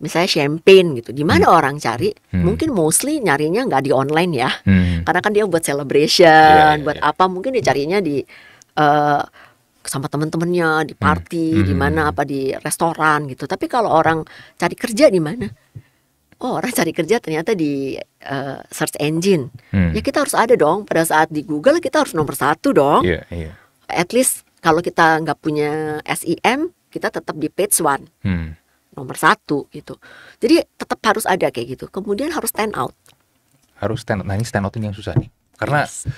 misalnya champagne gitu, di mana hmm. orang cari? Hmm. Mungkin mostly nyarinya nggak di online ya, hmm. karena kan dia buat celebration, yeah, iya, buat yeah. apa? Mungkin dia carinya di uh, sama temen-temennya di hmm. party, hmm. di mana apa di restoran gitu. Tapi kalau orang cari kerja di mana? oh orang cari kerja ternyata di uh, search engine hmm. ya kita harus ada dong pada saat di Google kita harus nomor satu dong yeah, yeah. at least kalau kita nggak punya SEM kita tetap di page one hmm. nomor satu gitu jadi tetap harus ada kayak gitu kemudian harus stand out harus stand out nah ini stand out ini yang susah nih karena yes.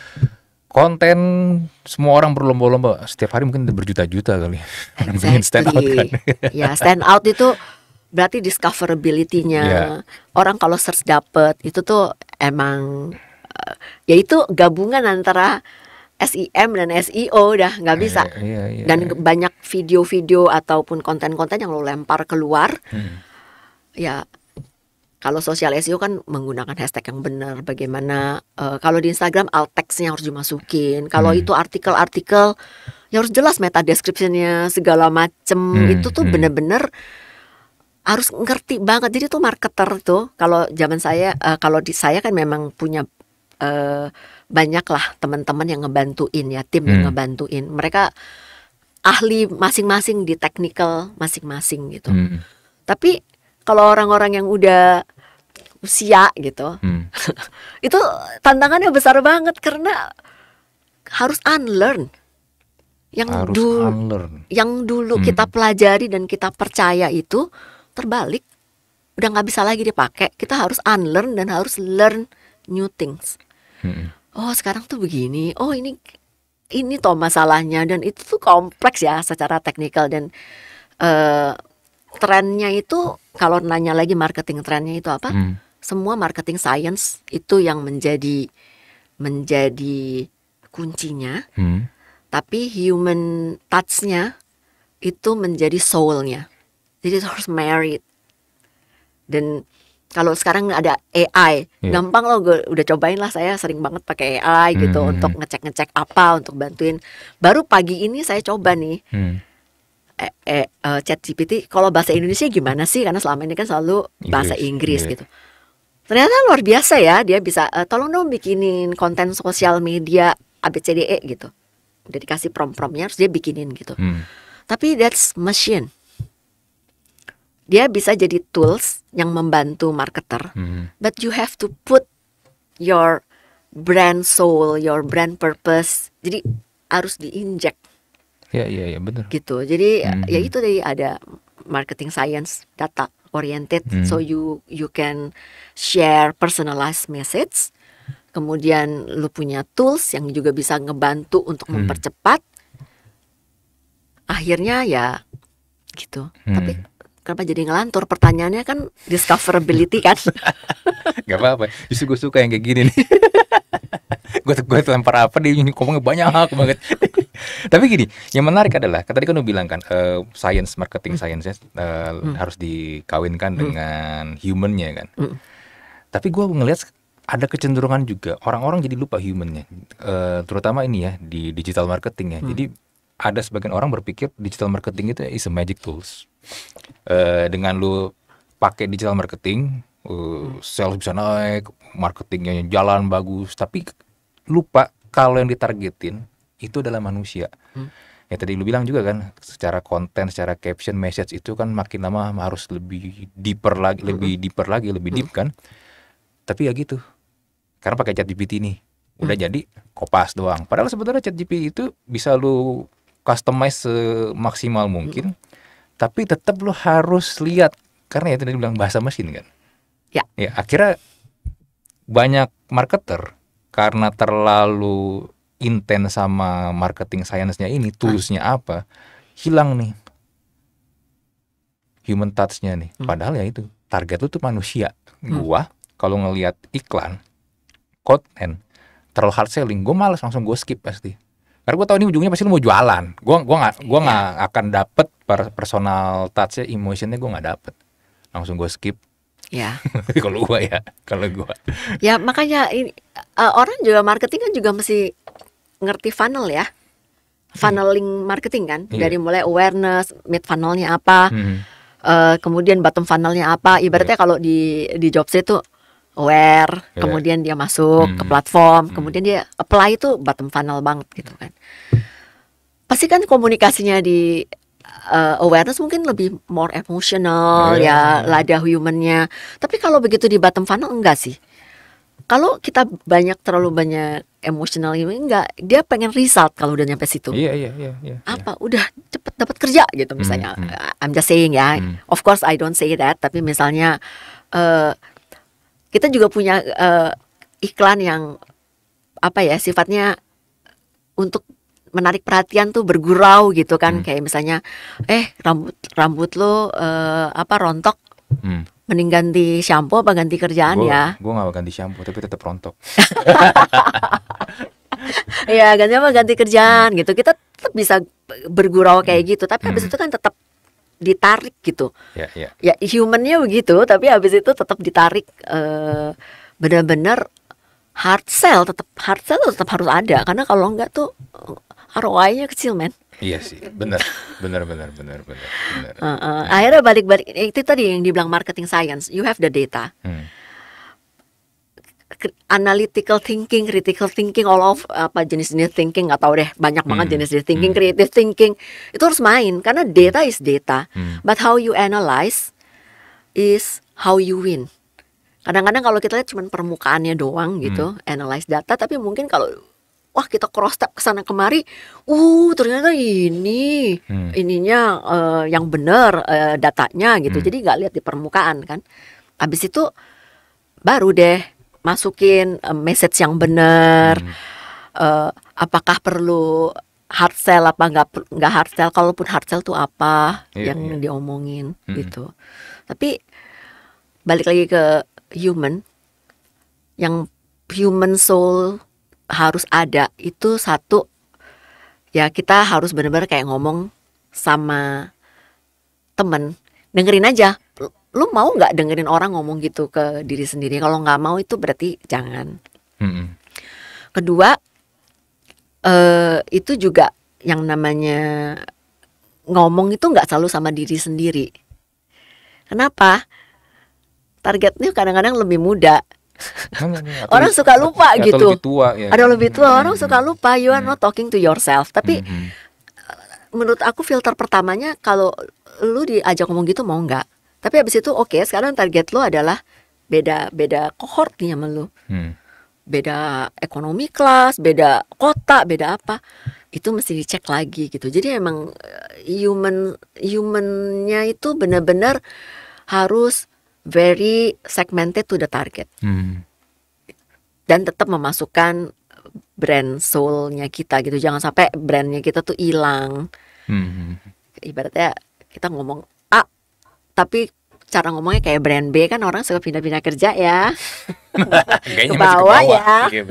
konten semua orang berlomba-lomba setiap hari mungkin berjuta-juta kali exactly. stand out kan ya stand out itu berarti discoverability-nya yeah. orang kalau search dapet itu tuh emang eh, ya itu gabungan antara SEM dan SEO dah nggak bisa yeah, yeah, yeah, dan iya. banyak video-video ataupun konten-konten yang lo lempar keluar hmm. ya kalau sosial SEO kan menggunakan hashtag yang benar bagaimana uh, kalau di Instagram alt text text-nya harus dimasukin kalau hmm. itu artikel-artikel ya harus jelas meta description-nya segala macem hmm, itu tuh hmm. bener-bener harus ngerti banget jadi tuh marketer tuh kalau zaman saya uh, kalau di saya kan memang punya uh, eh, banyak lah teman-teman yang ngebantuin ya tim hmm. yang ngebantuin mereka ahli masing-masing di technical masing-masing gitu hmm. tapi kalau orang-orang yang udah usia gitu hmm. <laughs> itu tantangannya besar banget karena harus unlearn yang harus dulu unlearn. yang dulu hmm. kita pelajari dan kita percaya itu terbalik udah nggak bisa lagi dipakai kita harus unlearn dan harus learn new things hmm. oh sekarang tuh begini oh ini ini toh masalahnya dan itu tuh kompleks ya secara teknikal dan uh, eh, trennya itu kalau nanya lagi marketing trennya itu apa hmm. semua marketing science itu yang menjadi menjadi kuncinya hmm. tapi human touchnya itu menjadi soulnya jadi harus married. Dan kalau sekarang ada AI, yeah. gampang loh gue udah cobain lah saya sering banget pakai AI gitu hmm, hmm, untuk hmm. ngecek-ngecek apa untuk bantuin. Baru pagi ini saya coba nih. Mm. Eh, eh, uh, eh, chat GPT kalau bahasa Indonesia gimana sih karena selama ini kan selalu bahasa Inggris, Inggris yeah. gitu ternyata luar biasa ya dia bisa uh, tolong dong bikinin konten sosial media ABCDE gitu udah dikasih prom-promnya harus dia bikinin gitu hmm. tapi that's machine dia bisa jadi tools yang membantu marketer, hmm. but you have to put your brand soul, your brand purpose. Jadi harus diinjek. Ya, ya, ya, benar. Gitu. Jadi hmm. ya itu tadi ada marketing science data oriented, hmm. so you you can share personalized message. Kemudian lu punya tools yang juga bisa ngebantu untuk hmm. mempercepat. Akhirnya ya gitu. Hmm. Tapi Kenapa jadi ngelantur? Pertanyaannya kan discoverability kan? <laughs> Gak apa-apa. Justru gue suka yang kayak gini nih. <laughs> gue gue lempar apa dia ngomongnya banyak banget. <laughs> Tapi gini, yang menarik adalah kan tadi kan lu bilang kan uh, science marketing hmm. science uh, eh, hmm. harus dikawinkan hmm. dengan humannya kan. Hmm. Tapi gue ngelihat ada kecenderungan juga orang-orang jadi lupa humannya, uh, terutama ini ya di digital marketing ya. Hmm. Jadi ada sebagian orang berpikir digital marketing itu is a magic tools. Uh, dengan lu pakai digital marketing, uh, sales bisa naik, marketingnya jalan bagus, tapi lupa kalau yang ditargetin itu adalah manusia. Hmm. Ya tadi lu bilang juga kan, secara konten, secara caption, message itu kan makin lama harus lebih deeper lagi, hmm. lebih deeper lagi, lebih deep hmm. kan. Tapi ya gitu, karena pakai chat GPT nih udah hmm. jadi kopas doang. Padahal sebenarnya chat GPT itu bisa lu customize semaksimal mungkin hmm. tapi tetap lo harus lihat karena ya tadi bilang bahasa mesin kan ya ya akhirnya banyak marketer karena terlalu intens sama marketing science-nya ini ah. toolsnya hmm. apa hilang nih human touch-nya nih hmm. padahal ya itu target itu tuh manusia hmm. gua kalau ngelihat iklan konten terlalu hard selling gue males langsung gue skip pasti karena gue tau ini ujungnya pasti lu mau jualan. Gue gua gak gua nggak yeah. akan dapet personal touchnya, emotionnya gue nggak dapet. Langsung gue skip. Iya. <laughs> Ya. kalau gue ya, kalau gue. ya makanya ini, uh, orang juga marketing kan juga mesti ngerti funnel ya. Hmm. Funneling hmm. marketing kan, yeah. dari mulai awareness, mid funnelnya apa. Hmm. Uh, kemudian bottom funnelnya apa ibaratnya yeah. kalau di di jobs itu aware, yeah. kemudian dia masuk mm. ke hmm. platform, mm. kemudian dia apply itu bottom funnel banget gitu kan. Pasti kan komunikasinya di uh, awareness mungkin lebih more emotional yeah. ya, iya. lada humannya. Tapi kalau begitu di bottom funnel enggak sih. Kalau kita banyak terlalu banyak emosional ini enggak, dia pengen result kalau udah nyampe situ. Iya iya iya. iya, iya. Apa yeah. udah cepet dapat kerja gitu misalnya. Mm, mm. I'm just saying ya. Mm. Of course I don't say that, tapi misalnya uh, kita juga punya uh, iklan yang apa ya sifatnya untuk menarik perhatian tuh bergurau gitu kan hmm. kayak misalnya eh rambut rambut lo uh, apa rontok hmm. mending ganti shampoo apa ganti kerjaan gua, ya gue gak ganti shampoo tapi tetap rontok <laughs> ya ganti apa ganti kerjaan hmm. gitu kita tetap bisa bergurau kayak hmm. gitu tapi hmm. habis itu kan tetap ditarik gitu. Ya, yeah. ya humannya begitu, tapi habis itu tetap ditarik uh, benar-benar hard sell, tetap hard sell tetap harus ada karena kalau enggak tuh eh, ROI-nya kecil men. Iya sih, benar, benar, benar, benar, benar. benar. Uh, uh, akhirnya balik-balik itu tadi yang dibilang marketing science, you have the data. Hmm analytical thinking, critical thinking, all of apa jenis-jenis thinking nggak tahu deh banyak banget hmm. jenis-jenis thinking, hmm. creative thinking itu harus main karena hmm. data is data, hmm. but how you analyze is how you win. Kadang-kadang kalau kita lihat cuma permukaannya doang gitu, hmm. analyze data, tapi mungkin kalau wah kita cross step kesana kemari, uh ternyata ini hmm. ininya uh, yang benar uh, datanya gitu, hmm. jadi nggak lihat di permukaan kan. Abis itu baru deh masukin uh, message yang benar hmm. uh, apakah perlu hard sell apa nggak nggak hard sell kalaupun hard sell tuh apa yeah, yang yeah. diomongin hmm. gitu tapi balik lagi ke human yang human soul harus ada itu satu ya kita harus benar-benar kayak ngomong sama temen dengerin aja lu mau nggak dengerin orang ngomong gitu ke diri sendiri kalau nggak mau itu berarti jangan mm-hmm. kedua eh, itu juga yang namanya ngomong itu nggak selalu sama diri sendiri kenapa targetnya kadang-kadang lebih muda kan <laughs> orang suka lupa atau, gitu. lebih tua ya. Ada lebih tua, orang suka lupa you are not talking to yourself. Tapi eh, menurut aku filter pertamanya kalau lu diajak ngomong gitu mau nggak? Tapi abis itu oke, okay, sekarang target lo adalah beda beda kohort nih sama lo. Hmm. Beda ekonomi kelas, beda kota, beda apa. Itu mesti dicek lagi gitu. Jadi emang eh, human humannya itu benar-benar harus very segmented to the target. Hmm. Dan tetap memasukkan brand soul-nya kita gitu. Jangan sampai brandnya kita tuh hilang. Hmm. hmm, hmm. Ibaratnya kita ngomong tapi cara ngomongnya kayak brand B kan orang suka pindah-pindah kerja ya. Kayaknya masih ke bawah ya. Iya,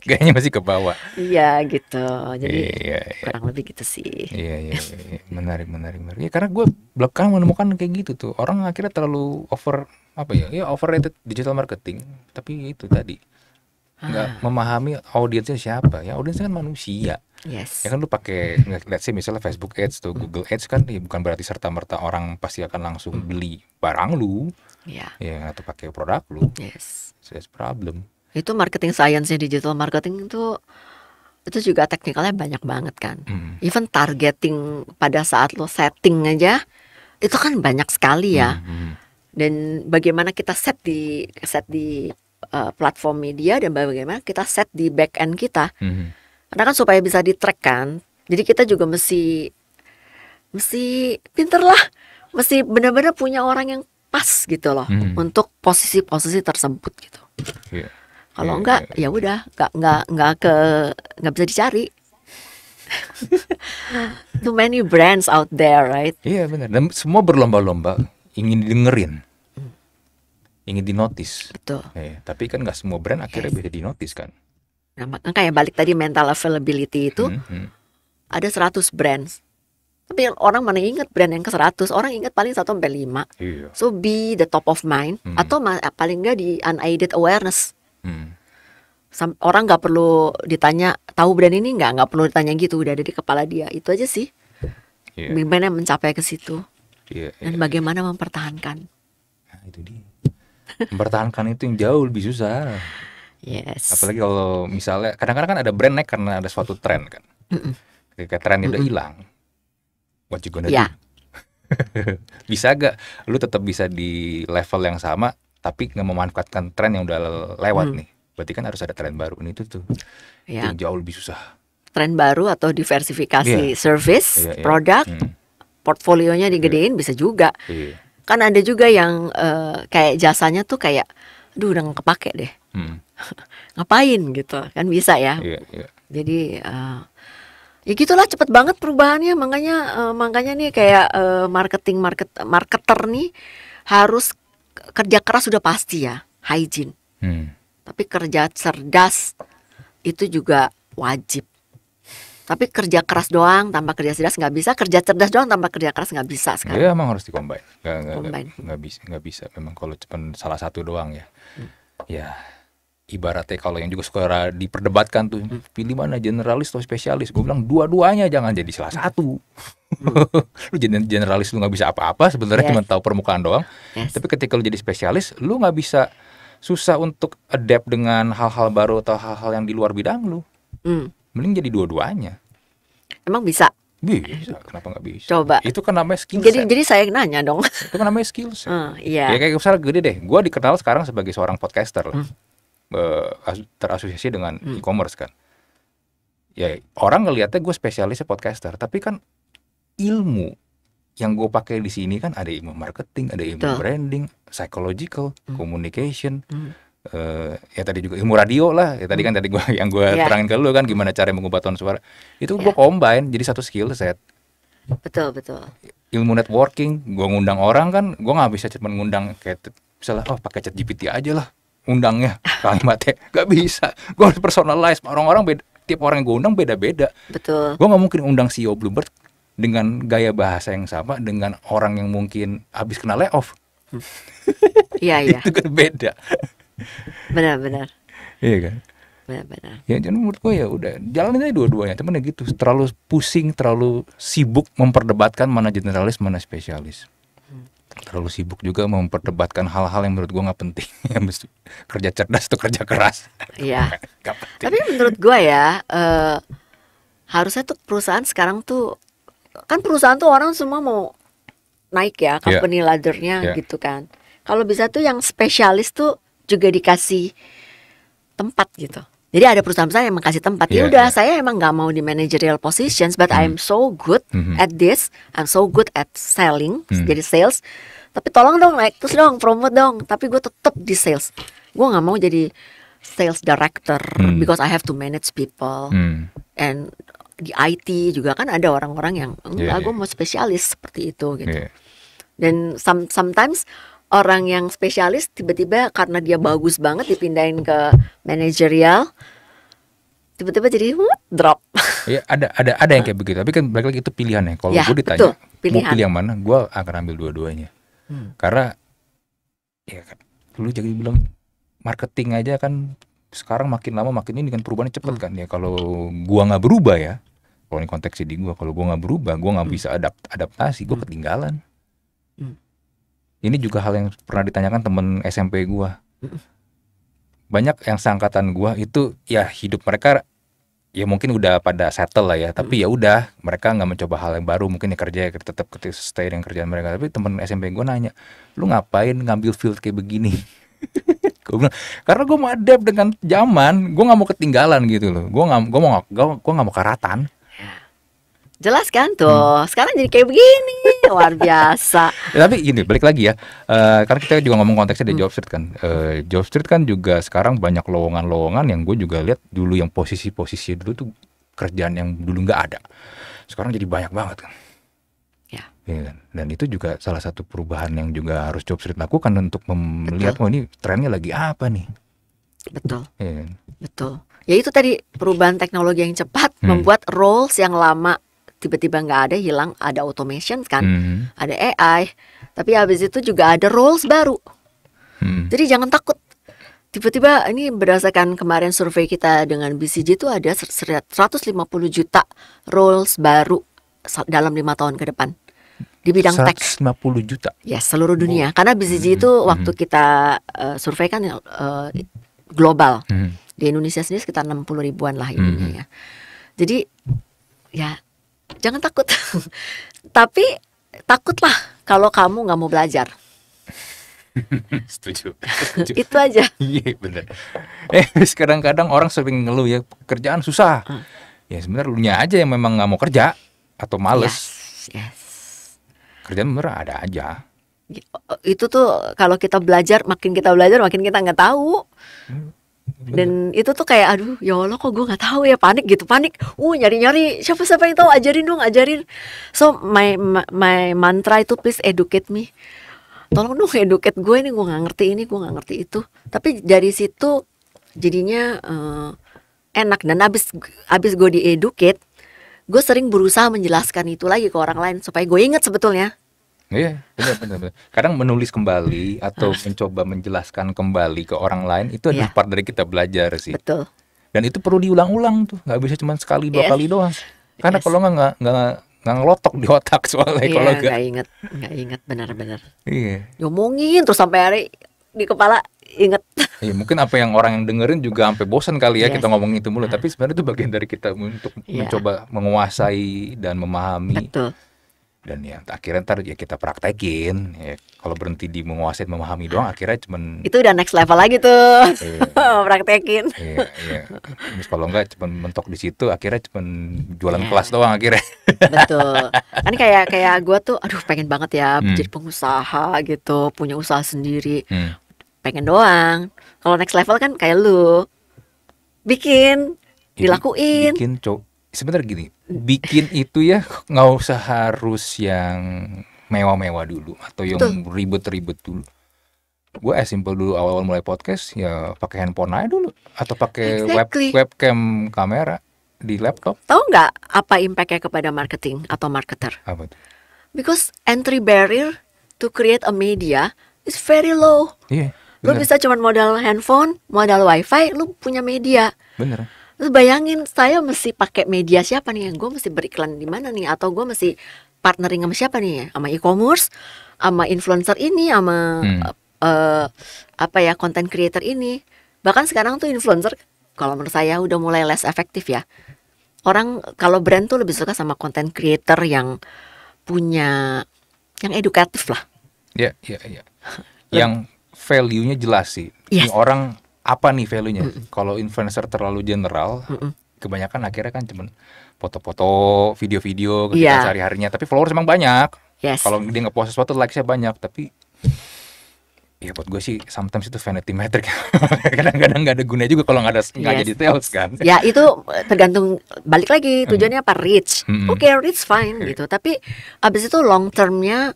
Kayaknya masih ke bawah. Iya gitu. Jadi iya, iya. iya. kurang lebih gitu sih. Iya iya. iya. iya. Menarik menarik menarik. Ya, karena gue belakang menemukan kayak gitu tuh orang akhirnya terlalu over apa ya? Ya overrated digital marketing. Tapi ya itu tadi nggak ah. memahami audiensnya siapa ya audiensnya kan manusia yes. ya kan lu pakai let's say misalnya Facebook Ads atau Google Ads kan ya bukan berarti serta merta orang pasti akan langsung hmm. beli barang lu yeah. ya atau pakai produk lu yes so that's problem itu marketing science digital marketing itu itu juga teknikalnya banyak banget kan mm. even targeting pada saat lo setting aja itu kan banyak sekali ya -hmm. hmm. dan bagaimana kita set di set di uh, platform media dan bagaimana kita set di back end kita. Hmm. Karena kan supaya bisa di track kan. Jadi kita juga mesti mesti pinter lah, mesti benar-benar punya orang yang pas gitu loh hmm. untuk posisi-posisi tersebut gitu. Yeah. Kalau yeah, enggak yeah, iya. ya udah enggak nggak nggak ke enggak bisa dicari. <laughs> Too many brands out there, right? Iya yeah, benar. Dan semua berlomba-lomba ingin dengerin ingin dinotis. Betul. Eh, tapi kan nggak semua brand akhirnya yes. bisa dinotis kan. Nah, makanya balik tadi mental availability itu hmm, hmm. ada 100 brand, Tapi orang mana ingat brand yang ke 100 Orang ingat paling satu sampai 5 iya. So be the top of mind hmm. Atau eh, paling nggak di unaided awareness hmm. Sam Orang nggak perlu ditanya Tahu brand ini nggak nggak perlu ditanya gitu Udah ada di kepala dia Itu aja sih yeah. Iya. Gimana mencapai ke situ yeah, yeah, Dan iya, bagaimana yeah. mempertahankan nah, itu dia mempertahankan itu yang jauh lebih susah yes apalagi kalau misalnya kadang-kadang kan ada brand naik karena ada suatu tren kan Mm-mm. ketika trennya mm udah hilang what you gonna yeah. do ya. <laughs> bisa gak lu tetap bisa di level yang sama tapi nggak memanfaatkan tren yang udah lewat hmm. nih berarti kan harus ada tren baru nah, ini tuh tuh ya. itu jauh lebih susah tren baru atau diversifikasi yeah. service yeah, yeah. produk hmm. portfolionya digedein yeah. bisa juga yeah kan ada juga yang uh, kayak jasanya tuh kayak aduh udah kepake deh hmm. <laughs> ngapain gitu kan bisa ya yeah, yeah. jadi uh, ya gitulah cepet banget perubahannya makanya uh, makanya nih kayak uh, marketing market marketer nih harus kerja keras sudah pasti ya hygiene hmm. tapi kerja cerdas itu juga wajib tapi kerja keras doang tanpa kerja cerdas nggak bisa, kerja cerdas doang tanpa kerja keras nggak bisa sekarang. Ya emang harus dikombin. Nggak bisa, nggak bisa. Memang kalau cuma salah satu doang ya, hmm. ya ibaratnya kalau yang juga suka diperdebatkan tuh hmm. pilih mana generalis atau spesialis. Gue bilang dua-duanya jangan jadi salah satu. Hmm. <laughs> lu generalis lu nggak bisa apa-apa sebenarnya yes. cuma tahu permukaan doang. Yes. Tapi ketika lu jadi spesialis, lu nggak bisa susah untuk adapt dengan hal-hal baru atau hal-hal yang di luar bidang lu. hmm mending jadi dua-duanya emang bisa bisa kenapa nggak bisa coba itu kan namanya skill jadi set. jadi saya nanya dong itu kan namanya skill set ah, iya. ya kayak besar gede deh gue dikenal sekarang sebagai seorang podcaster hmm. Eh, terasosiasi dengan hmm. e-commerce kan ya orang ngelihatnya gue spesialisnya podcaster tapi kan ilmu yang gue pakai di sini kan ada ilmu marketing ada ilmu Tuh. branding psychological hmm. communication hmm uh, ya tadi juga ilmu radio lah ya tadi kan hmm. tadi gua yang gue yeah. terangin ke lu kan gimana cara mengubah tone suara itu yeah. gua iya. combine jadi satu skill set betul betul ilmu networking gue ngundang orang kan gue nggak bisa cuma ngundang kayak misalnya oh pakai chat GPT aja lah undangnya <laughs> kalimatnya nggak bisa gue harus personalize orang-orang beda tiap orang yang gue undang beda-beda betul gue nggak mungkin undang CEO Bloomberg dengan gaya bahasa yang sama dengan orang yang mungkin habis kena layoff iya iya <laughs> itu kan beda benar-benar iya kan benar-benar ya jadi menurut gue ya udah jalanin aja dua-duanya cuman ya gitu terlalu pusing terlalu sibuk memperdebatkan mana generalis mana spesialis hmm. terlalu sibuk juga memperdebatkan hal-hal yang menurut gue nggak penting <laughs> kerja cerdas atau kerja keras iya <laughs> tapi menurut gue ya uh, harusnya tuh perusahaan sekarang tuh kan perusahaan tuh orang semua mau naik ya iya. company yeah. laddernya yeah. gitu kan kalau bisa tuh yang spesialis tuh juga dikasih tempat gitu. Jadi ada perusahaan-perusahaan yang mengasih tempat. Yeah, ya iya, udah, yeah. saya emang nggak mau di managerial positions, but mm. I'm hmm. so good mm -hmm. at this, I'm so good at selling, mm. jadi sales. Tapi tolong dong naik terus dong, promote dong. Tapi gue tetap di sales. Gue nggak mau jadi sales director mm. because I have to manage people mm. and di IT juga kan ada orang-orang yang enggak, yeah, gue iya. mau spesialis seperti itu gitu. Yeah. Dan some, sometimes orang yang spesialis tiba-tiba karena dia bagus banget dipindahin ke manajerial tiba-tiba jadi drop. <laughs> Iya ada ada ada yang kayak begitu tapi kan balik lagi itu pilihan ya. Kalau ya, gue ditanya betul, pilihan. mau pilih yang mana, gue akan ambil dua-duanya. Hmm. Karena ya kan dulu jadi bilang marketing aja kan sekarang makin lama makin ini kan perubahannya cepat hmm. kan ya kalau gua nggak berubah ya kalau ini konteksnya di gua kalau gua nggak berubah gua nggak hmm. bisa adapt adaptasi gua hmm. ketinggalan ini juga hal yang pernah ditanyakan temen SMP gua banyak yang seangkatan gua itu ya hidup mereka ya mungkin udah pada settle lah ya tapi ya udah mereka nggak mencoba hal yang baru mungkin ya kerja ya tetap stay dengan kerjaan mereka tapi temen SMP gua nanya lu ngapain ngambil field kayak begini <laughs> gua bilang karena gue mau adapt dengan zaman gue nggak mau ketinggalan gitu loh gue nggak gue mau gue nggak mau karatan ya. jelas kan tuh hmm. sekarang jadi kayak begini luar biasa. Ya, <laughs> tapi gini, balik lagi ya. Uh, karena kita juga ngomong konteksnya di hmm. job street kan. Uh, job street kan juga sekarang banyak lowongan-lowongan yang gue juga lihat dulu yang posisi-posisi dulu tuh kerjaan yang dulu nggak ada. Sekarang jadi banyak banget kan. Ya. Iya kan? Dan itu juga salah satu perubahan yang juga harus job street lakukan untuk melihat oh ini trennya lagi apa nih. Betul. Ya. Betul. Ya itu tadi perubahan teknologi yang cepat hmm. membuat roles yang lama tiba-tiba nggak ada hilang ada automation kan hmm. ada AI tapi habis itu juga ada roles baru hmm. jadi jangan takut tiba-tiba ini berdasarkan kemarin survei kita dengan BCG itu ada 150 juta roles baru dalam lima tahun ke depan di bidang tech 150 juta ya seluruh dunia oh. karena BCG hmm. itu hmm. waktu kita uh, survei kan uh, global hmm. di Indonesia sendiri sekitar 60 ribuan lah hmm. ininya hmm. ya jadi ya jangan takut <laughs> tapi takutlah kalau kamu nggak mau belajar <laughs> setuju, setuju. itu aja <laughs> iya benar eh sekarang kadang orang sering ngeluh ya kerjaan susah hmm. ya sebenarnya lu aja yang memang nggak mau kerja atau males yes, yes. kerjaan bener ada aja itu tuh kalau kita belajar makin kita belajar makin kita nggak tahu hmm dan itu tuh kayak aduh ya Allah kok gue nggak tahu ya panik gitu panik uh nyari nyari siapa siapa yang tahu ajarin dong ajarin so my my, my mantra itu please educate me tolong dong educate gue ini gue nggak ngerti ini gue nggak ngerti itu tapi dari situ jadinya uh, enak dan abis abis gue di educate gue sering berusaha menjelaskan itu lagi ke orang lain supaya gue inget sebetulnya Iya, benar benar. benar. Kadang menulis kembali atau ah. mencoba menjelaskan kembali ke orang lain itu iya. adalah yeah. part dari kita belajar sih. Betul. Dan itu perlu diulang-ulang tuh, nggak bisa cuma sekali dua yes. Iya. kali doang. Karena yes. Iya. kalau nggak nggak nggak ngelotok di otak soalnya iya, kalau nggak inget nggak ingat benar-benar iya ngomongin terus sampai hari di kepala inget iya mungkin apa yang orang yang dengerin juga sampai bosan kali ya yes. kita ngomongin itu mulu nah. tapi sebenarnya itu bagian dari kita untuk yeah. mencoba menguasai dan memahami Betul dan ya akhirnya ntar ya kita praktekin ya, kalau berhenti di menguasai memahami doang akhirnya cuman itu udah next level lagi tuh yeah. <laughs> praktekin iya, iya. Terus kalau enggak cuman mentok di situ akhirnya cuman jualan yeah. kelas doang akhirnya betul kan kayak kayak gue tuh aduh pengen banget ya hmm. jadi pengusaha gitu punya usaha sendiri hmm. pengen doang kalau next level kan kayak lu bikin dilakuin bikin cowok sebenarnya gini bikin itu ya nggak usah harus yang mewah-mewah dulu atau yang ribet-ribet dulu gue as simple dulu awal-awal mulai podcast ya pakai handphone aja dulu atau pakai exactly. web webcam kamera di laptop tahu nggak apa impactnya kepada marketing atau marketer apa itu? because entry barrier to create a media is very low yeah, lu bisa cuma modal handphone modal wifi lu punya media bener Terus bayangin saya mesti pakai media siapa nih yang gue mesti beriklan di mana nih atau gue mesti partnering sama siapa nih Sama e-commerce, sama influencer ini, sama hmm. uh, apa ya content creator ini. Bahkan sekarang tuh influencer kalau menurut saya udah mulai less efektif ya. Orang kalau brand tuh lebih suka sama content creator yang punya yang edukatif lah. ya yeah, ya yeah, ya Yeah. yang value-nya jelas sih. Yes. Iya. Orang apa nih value-nya? Mm -mm. Kalau influencer terlalu general, mm -mm. kebanyakan akhirnya kan cuman foto-foto, video-video gitu yeah. Kan sehari-harinya. Tapi followers emang banyak. Yes. Kalau dia post sesuatu like-nya banyak, tapi iya buat gue sih sometimes itu vanity metric. <laughs> Kadang-kadang nggak ada gunanya juga kalau nggak ada nggak yes. jadi sales kan. Ya itu eh, tergantung balik lagi tujuannya apa reach. Mm -hmm. Oke, okay, reach fine gitu. Tapi abis itu long termnya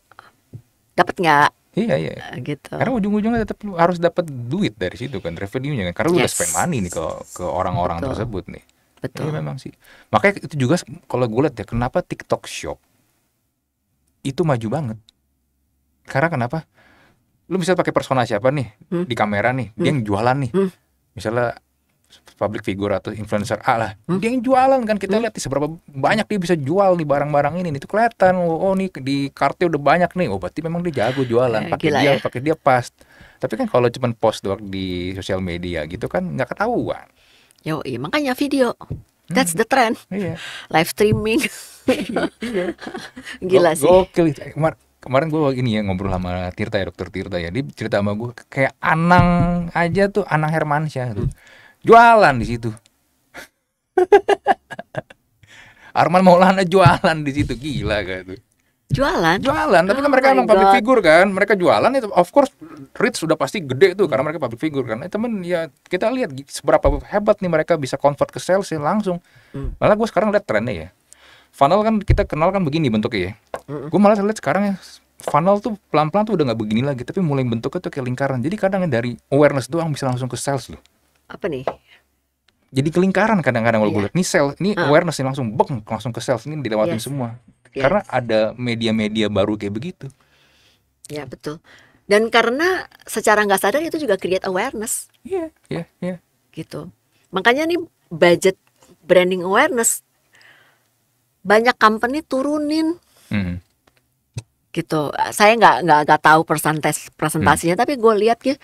dapat nggak Iya iya. Eh, gitu. Karena ujung-ujungnya tetap lu harus dapat duit dari situ kan revenue-nya kan. Karena yes. lu udah spend money nih ke ke orang-orang tersebut nih. Betul. Iya memang sih. Makanya itu juga kalau gue lihat ya kenapa TikTok Shop itu maju banget. Karena kenapa? Lu bisa pakai persona siapa nih hmm? di kamera nih, hmm? dia yang jualan nih. Hmm? Misalnya public figure atau influencer A lah hmm? dia yang jualan kan kita hmm? lihat seberapa banyak dia bisa jual nih barang-barang ini itu kelihatan oh, oh nih di kartu udah banyak nih oh berarti memang dia jago jualan ya, pakai dia ya. pakai dia pas tapi kan kalau cuma post doang di sosial media gitu kan nggak ketahuan ya emang makanya video hmm. that's the trend iya. live streaming iya. <laughs> gila sih gokil Kemar eh, kemarin gue ini ya ngobrol sama Tirta ya dokter Tirta ya dia cerita sama gue kayak Anang aja tuh Anang Hermansyah tuh hmm. Jualan di situ. <laughs> Arman Maulana jualan di situ gila kayak itu. Jualan? Jualan, tapi oh kan mereka oh emang pabrik public figure kan. Mereka jualan itu of course reach sudah pasti gede tuh karena mereka public figure kan. Eh, temen ya kita lihat seberapa hebat nih mereka bisa convert ke sales ya langsung. Hmm. Malah gue sekarang lihat trennya ya. Funnel kan kita kenal kan begini bentuknya ya. Hmm. Gue malah lihat sekarang ya funnel tuh pelan-pelan tuh udah nggak begini lagi tapi mulai bentuknya tuh kayak lingkaran. Jadi kadang dari awareness doang bisa langsung ke sales loh apa nih jadi kelingkaran kadang-kadang kalau -kadang yeah. gue iya. ah. nih sel, ini uh. awareness ini langsung beng langsung ke sel ini dilewatin yes. semua yes. karena ada media-media baru kayak begitu ya yeah, betul dan karena secara nggak sadar itu juga create awareness iya yeah, iya yeah, iya yeah. gitu makanya nih budget branding awareness banyak company turunin mm -hmm gitu saya nggak nggak nggak tahu persentase hmm. presentasinya hmm. tapi gue lihat ya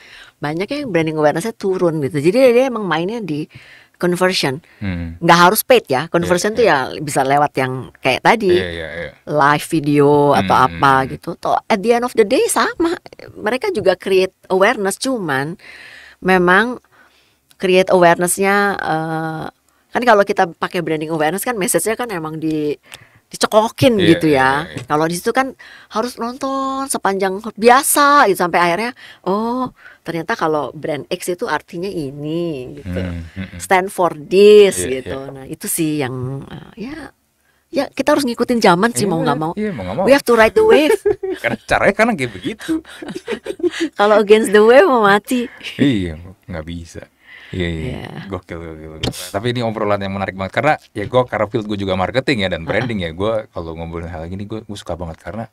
banyak yang branding awarenessnya turun gitu jadi dia emang mainnya di conversion hmm. nggak hmm. harus paid ya conversion yeah, tuh iya. ya bisa lewat yang kayak tadi yeah, yeah, yeah. live video hmm. atau apa hmm, gitu toh at the end of the day sama mereka juga create awareness cuman memang create awarenessnya uh, kan kalau kita pakai branding awareness kan message-nya kan emang di dicekokin yeah, gitu ya. Yeah, yeah. Kalau di situ kan harus nonton sepanjang biasa gitu sampai akhirnya oh ternyata kalau brand X itu artinya ini gitu. Hmm. hmm, hmm. Stand for this yeah, iya. gitu. Yeah. Nah, itu sih yang uh, ya ya kita harus ngikutin zaman sih yeah, mau nggak mau. Yeah, mau, mau. We have to ride the wave. <laughs> Karena caranya kan kayak begitu. <laughs> kalau against the wave mau mati. iya, nggak bisa. Iya, iya. Yeah. Iya. Gokil, gokil, gokil. Tapi ini obrolan yang menarik banget karena ya gue karena field gue juga marketing ya dan branding ya gue kalau ngobrolin hal ini gue gue suka banget karena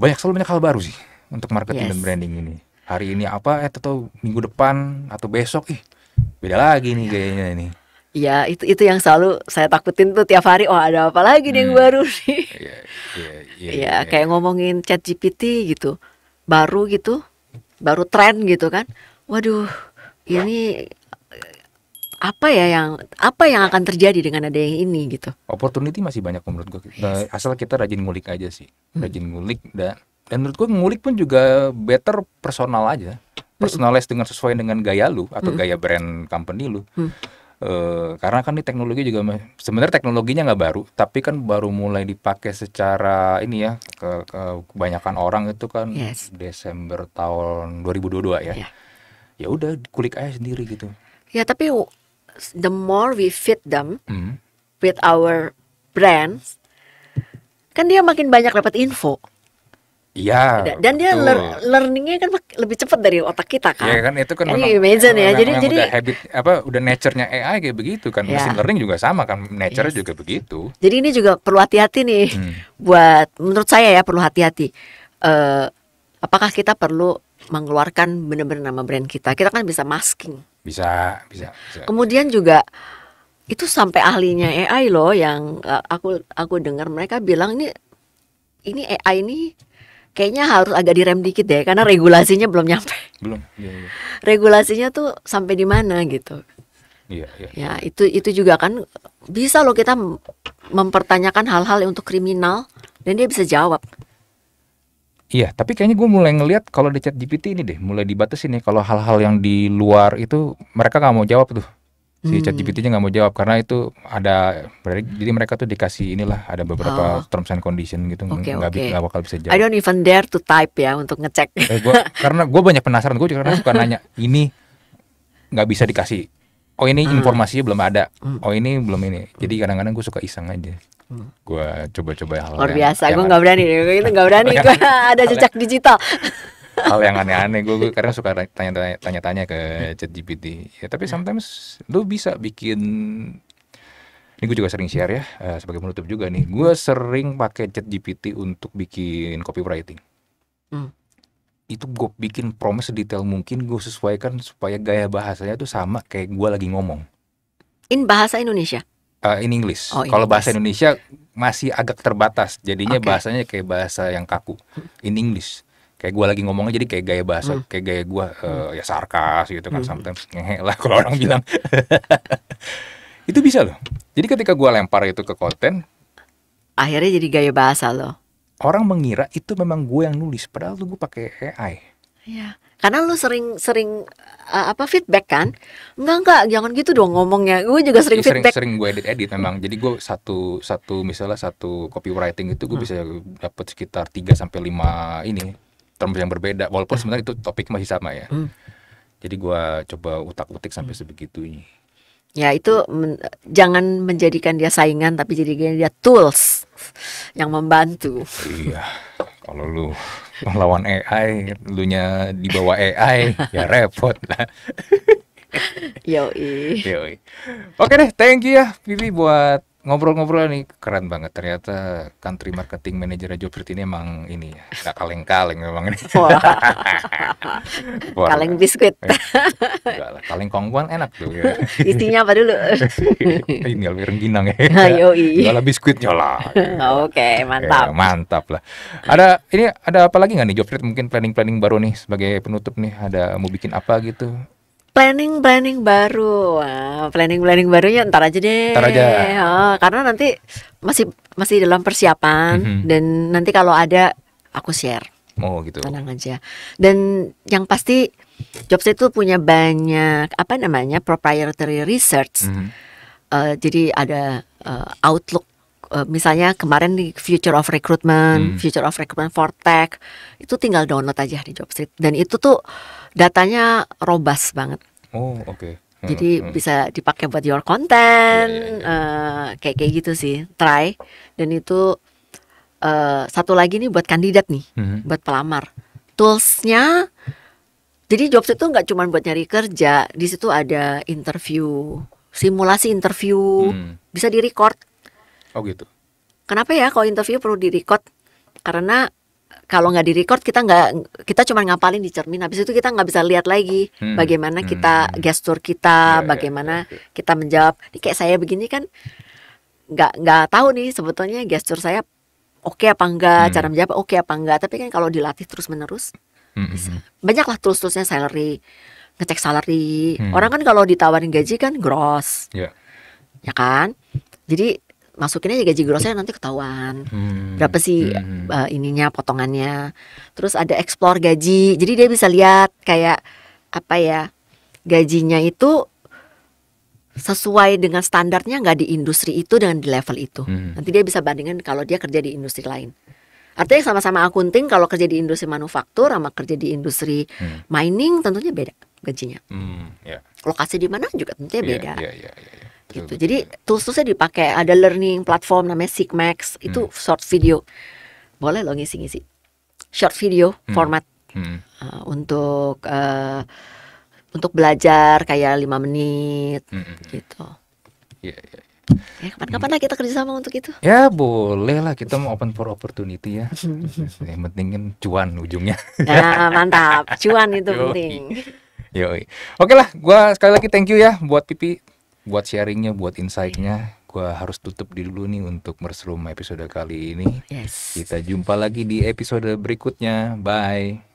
banyak selalu banyak hal baru sih untuk marketing yes. dan branding ini. Hari ini apa eh atau minggu depan atau besok ih beda lagi nih iya. kayaknya ini. ya itu itu yang selalu saya takutin tuh tiap hari. Oh, ada apa lagi hmm. yang baru sih? Iya, iya, iya. Ya, kayak ngomongin Chat GPT gitu. Baru gitu, baru tren gitu kan. Waduh, ini apa ya yang apa yang akan terjadi dengan adanya ini gitu. Opportunity masih banyak menurut gue. Yes. Nah, asal kita rajin ngulik aja sih, hmm. rajin ngulik dan dan menurut gue ngulik pun juga better personal aja, hmm. personalize dengan sesuai dengan gaya lu atau hmm. gaya brand company lu. Hmm. Uh, karena kan ini teknologi juga sebenarnya teknologinya nggak baru tapi kan baru mulai dipakai secara ini ya ke, ke kebanyakan orang itu kan yes. Desember tahun 2022 ya yeah. ya udah kulik aja sendiri gitu ya tapi the more we feed them mm. with our brands, kan dia makin banyak dapat info. Iya. Dan dia betul. learningnya kan lebih cepat dari otak kita kan. Iya kan itu kan imagine ya. Memang jadi memang jadi udah habit apa udah nature AI kayak begitu kan. Ya. Machine learning juga sama kan nature yes. juga begitu. Jadi ini juga perlu hati-hati nih hmm. buat menurut saya ya perlu hati-hati. Uh, apakah kita perlu mengeluarkan benar-benar nama brand kita? Kita kan bisa masking. Bisa, bisa, Kemudian juga itu sampai ahlinya AI loh yang eh, aku aku dengar mereka bilang ini ini AI ini kayaknya harus agak direm dikit deh karena regulasinya belum nyampe. Belum. Ya, ya. Regulasinya tuh sampai di mana gitu. Iya, Ya. Ya, itu itu juga kan bisa loh kita mempertanyakan hal-hal untuk kriminal dan dia bisa jawab. Iya, tapi kayaknya gue mulai ngelihat kalau di chat GPT ini deh, mulai dibatasi nih ya, kalau hal-hal yang di luar itu mereka nggak mau jawab tuh. Si hmm. chat GPT-nya nggak mau jawab karena itu ada jadi mereka tuh dikasih inilah ada beberapa oh. terms and condition gitu nggak okay, okay. Gak bakal bisa jawab. I don't even dare to type ya untuk ngecek. Eh, gua, <laughs> karena gue banyak penasaran gue juga karena suka nanya ini nggak bisa dikasih. Oh ini hmm. belum ada. Hmm. Oh ini belum ini. Jadi kadang-kadang gue suka iseng aja gue coba-coba hal luar biasa gue nggak berani gue itu nggak berani gue <laughs> ada jejak digital hal yang aneh-aneh gue karena suka tanya-tanya ke ChatGPT ya tapi sometimes lu bisa bikin ini gue juga sering share ya uh, sebagai penutup juga nih gue sering pakai ChatGPT untuk bikin copywriting hmm. itu gue bikin promise detail mungkin gue sesuaikan supaya gaya bahasanya tuh sama kayak gue lagi ngomong in bahasa Indonesia uh, in English. Oh, Kalau bahasa Indonesia masih agak terbatas, jadinya okay. bahasanya kayak bahasa yang kaku, in English. Kayak gue lagi ngomongnya jadi kayak gaya bahasa, hmm. kayak gaya gue uh, hmm. ya sarkas gitu kan, hmm. sometimes ngehe lah kalau orang iya. bilang. <laughs> itu bisa loh. Jadi ketika gue lempar itu ke konten, akhirnya jadi gaya bahasa loh. Orang mengira itu memang gue yang nulis, padahal tuh gue pakai AI. Iya. Karena lu sering sering uh, apa feedback kan? Enggak enggak, jangan gitu dong ngomongnya. Gue juga iya, sering, sering feedback. Sering gue edit edit memang. Jadi gue satu satu misalnya satu copywriting itu gue hmm. bisa dapat sekitar 3 sampai lima ini term yang berbeda walaupun hmm. sebenarnya itu topik masih sama ya. Hmm. Jadi gue coba utak-utik sampai hmm. sebegitu ini Ya itu men jangan menjadikan dia saingan tapi jadikan dia tools yang membantu. Iya kalau lu <laughs> lawan AI, lu nya di bawah AI, ya repot lah. <laughs> Yoi. Yoi. Oke deh, thank you ya Vivi buat ngobrol-ngobrol nih keren banget ternyata country marketing manager Joe ini emang ini ya nggak kaleng-kaleng memang ini wow. <laughs> kaleng biskuit eh, lah kaleng kongguan enak tuh ya. <laughs> isinya apa dulu <laughs> ini lebih rengginang ya ah, yoi lah biskuitnya lah oke okay, mantap ya, mantap lah ada ini ada apa lagi nggak nih Joe mungkin planning-planning baru nih sebagai penutup nih ada mau bikin apa gitu planning-planning baru. Planning-planning barunya ntar aja deh. Ntar aja. Oh, karena nanti masih masih dalam persiapan mm -hmm. dan nanti kalau ada aku share. Oh gitu. Tenang aja. Dan yang pasti Jobs itu punya banyak apa namanya proprietary research. Mm -hmm. uh, jadi ada uh, outlook eh, misalnya kemarin di Future of Recruitment, hmm. Future of Recruitment for Tech, itu tinggal download aja di Jobstreet. Dan itu tuh datanya robust banget. Oh, oke. Okay. Hmm, Jadi hmm. bisa dipakai buat your content, yeah, yeah, yeah. Uh, kayak kayak gitu sih. Try dan itu uh, satu lagi nih buat kandidat nih, hmm. buat pelamar. Toolsnya, jadi jobs itu nggak cuma buat nyari kerja. Di situ ada interview, simulasi interview, hmm. bisa direcord. Oh gitu. Kenapa ya kalau interview perlu direcord? Karena kalau nggak di record kita nggak kita cuma ngapalin di cermin habis itu kita nggak bisa lihat lagi hmm. bagaimana hmm. kita gestur kita yeah, ya, bagaimana yeah, ya. kita menjawab Ini kayak saya begini kan nggak nggak tahu nih sebetulnya gestur saya oke okay apa enggak hmm. cara menjawab oke okay apa enggak tapi kan kalau dilatih terus menerus hmm, hmm, hmm. banyaklah terus-terusnya salary ngecek salary hmm. orang kan kalau ditawarin gaji kan gross yeah. ya kan jadi masukin aja gaji grossnya nanti ketahuan hmm. berapa sih hmm. uh, ininya potongannya terus ada explore gaji jadi dia bisa lihat kayak apa ya gajinya itu sesuai dengan standarnya nggak di industri itu dengan di level itu hmm. nanti dia bisa bandingkan kalau dia kerja di industri lain artinya sama-sama akunting kalau kerja di industri manufaktur sama kerja di industri hmm. mining tentunya beda gajinya hmm, yeah. lokasi di mana juga tentunya yeah, beda yeah, yeah, yeah, yeah gitu. Jadi tools-toolsnya dipakai. Ada learning platform namanya Sigmax itu hmm. short video. Boleh lo ngisi-ngisi short video hmm. format hmm. Uh, untuk uh, untuk belajar kayak lima menit hmm. hmm, hmm. gitu. Iya. Yeah, yeah. Ya, kapan-kapan lah kita kerjasama untuk itu. Ya boleh lah kita mau open for opportunity ya. <laughs> Yang penting kan cuan ujungnya. Nah mantap, cuan itu <laughs> penting. Yoi. Oke lah, gua sekali lagi thank you ya buat Pipi buat sharingnya, buat insightnya. gua harus tutup dulu nih untuk Mersroom episode kali ini. Yes. Kita jumpa lagi di episode berikutnya. Bye.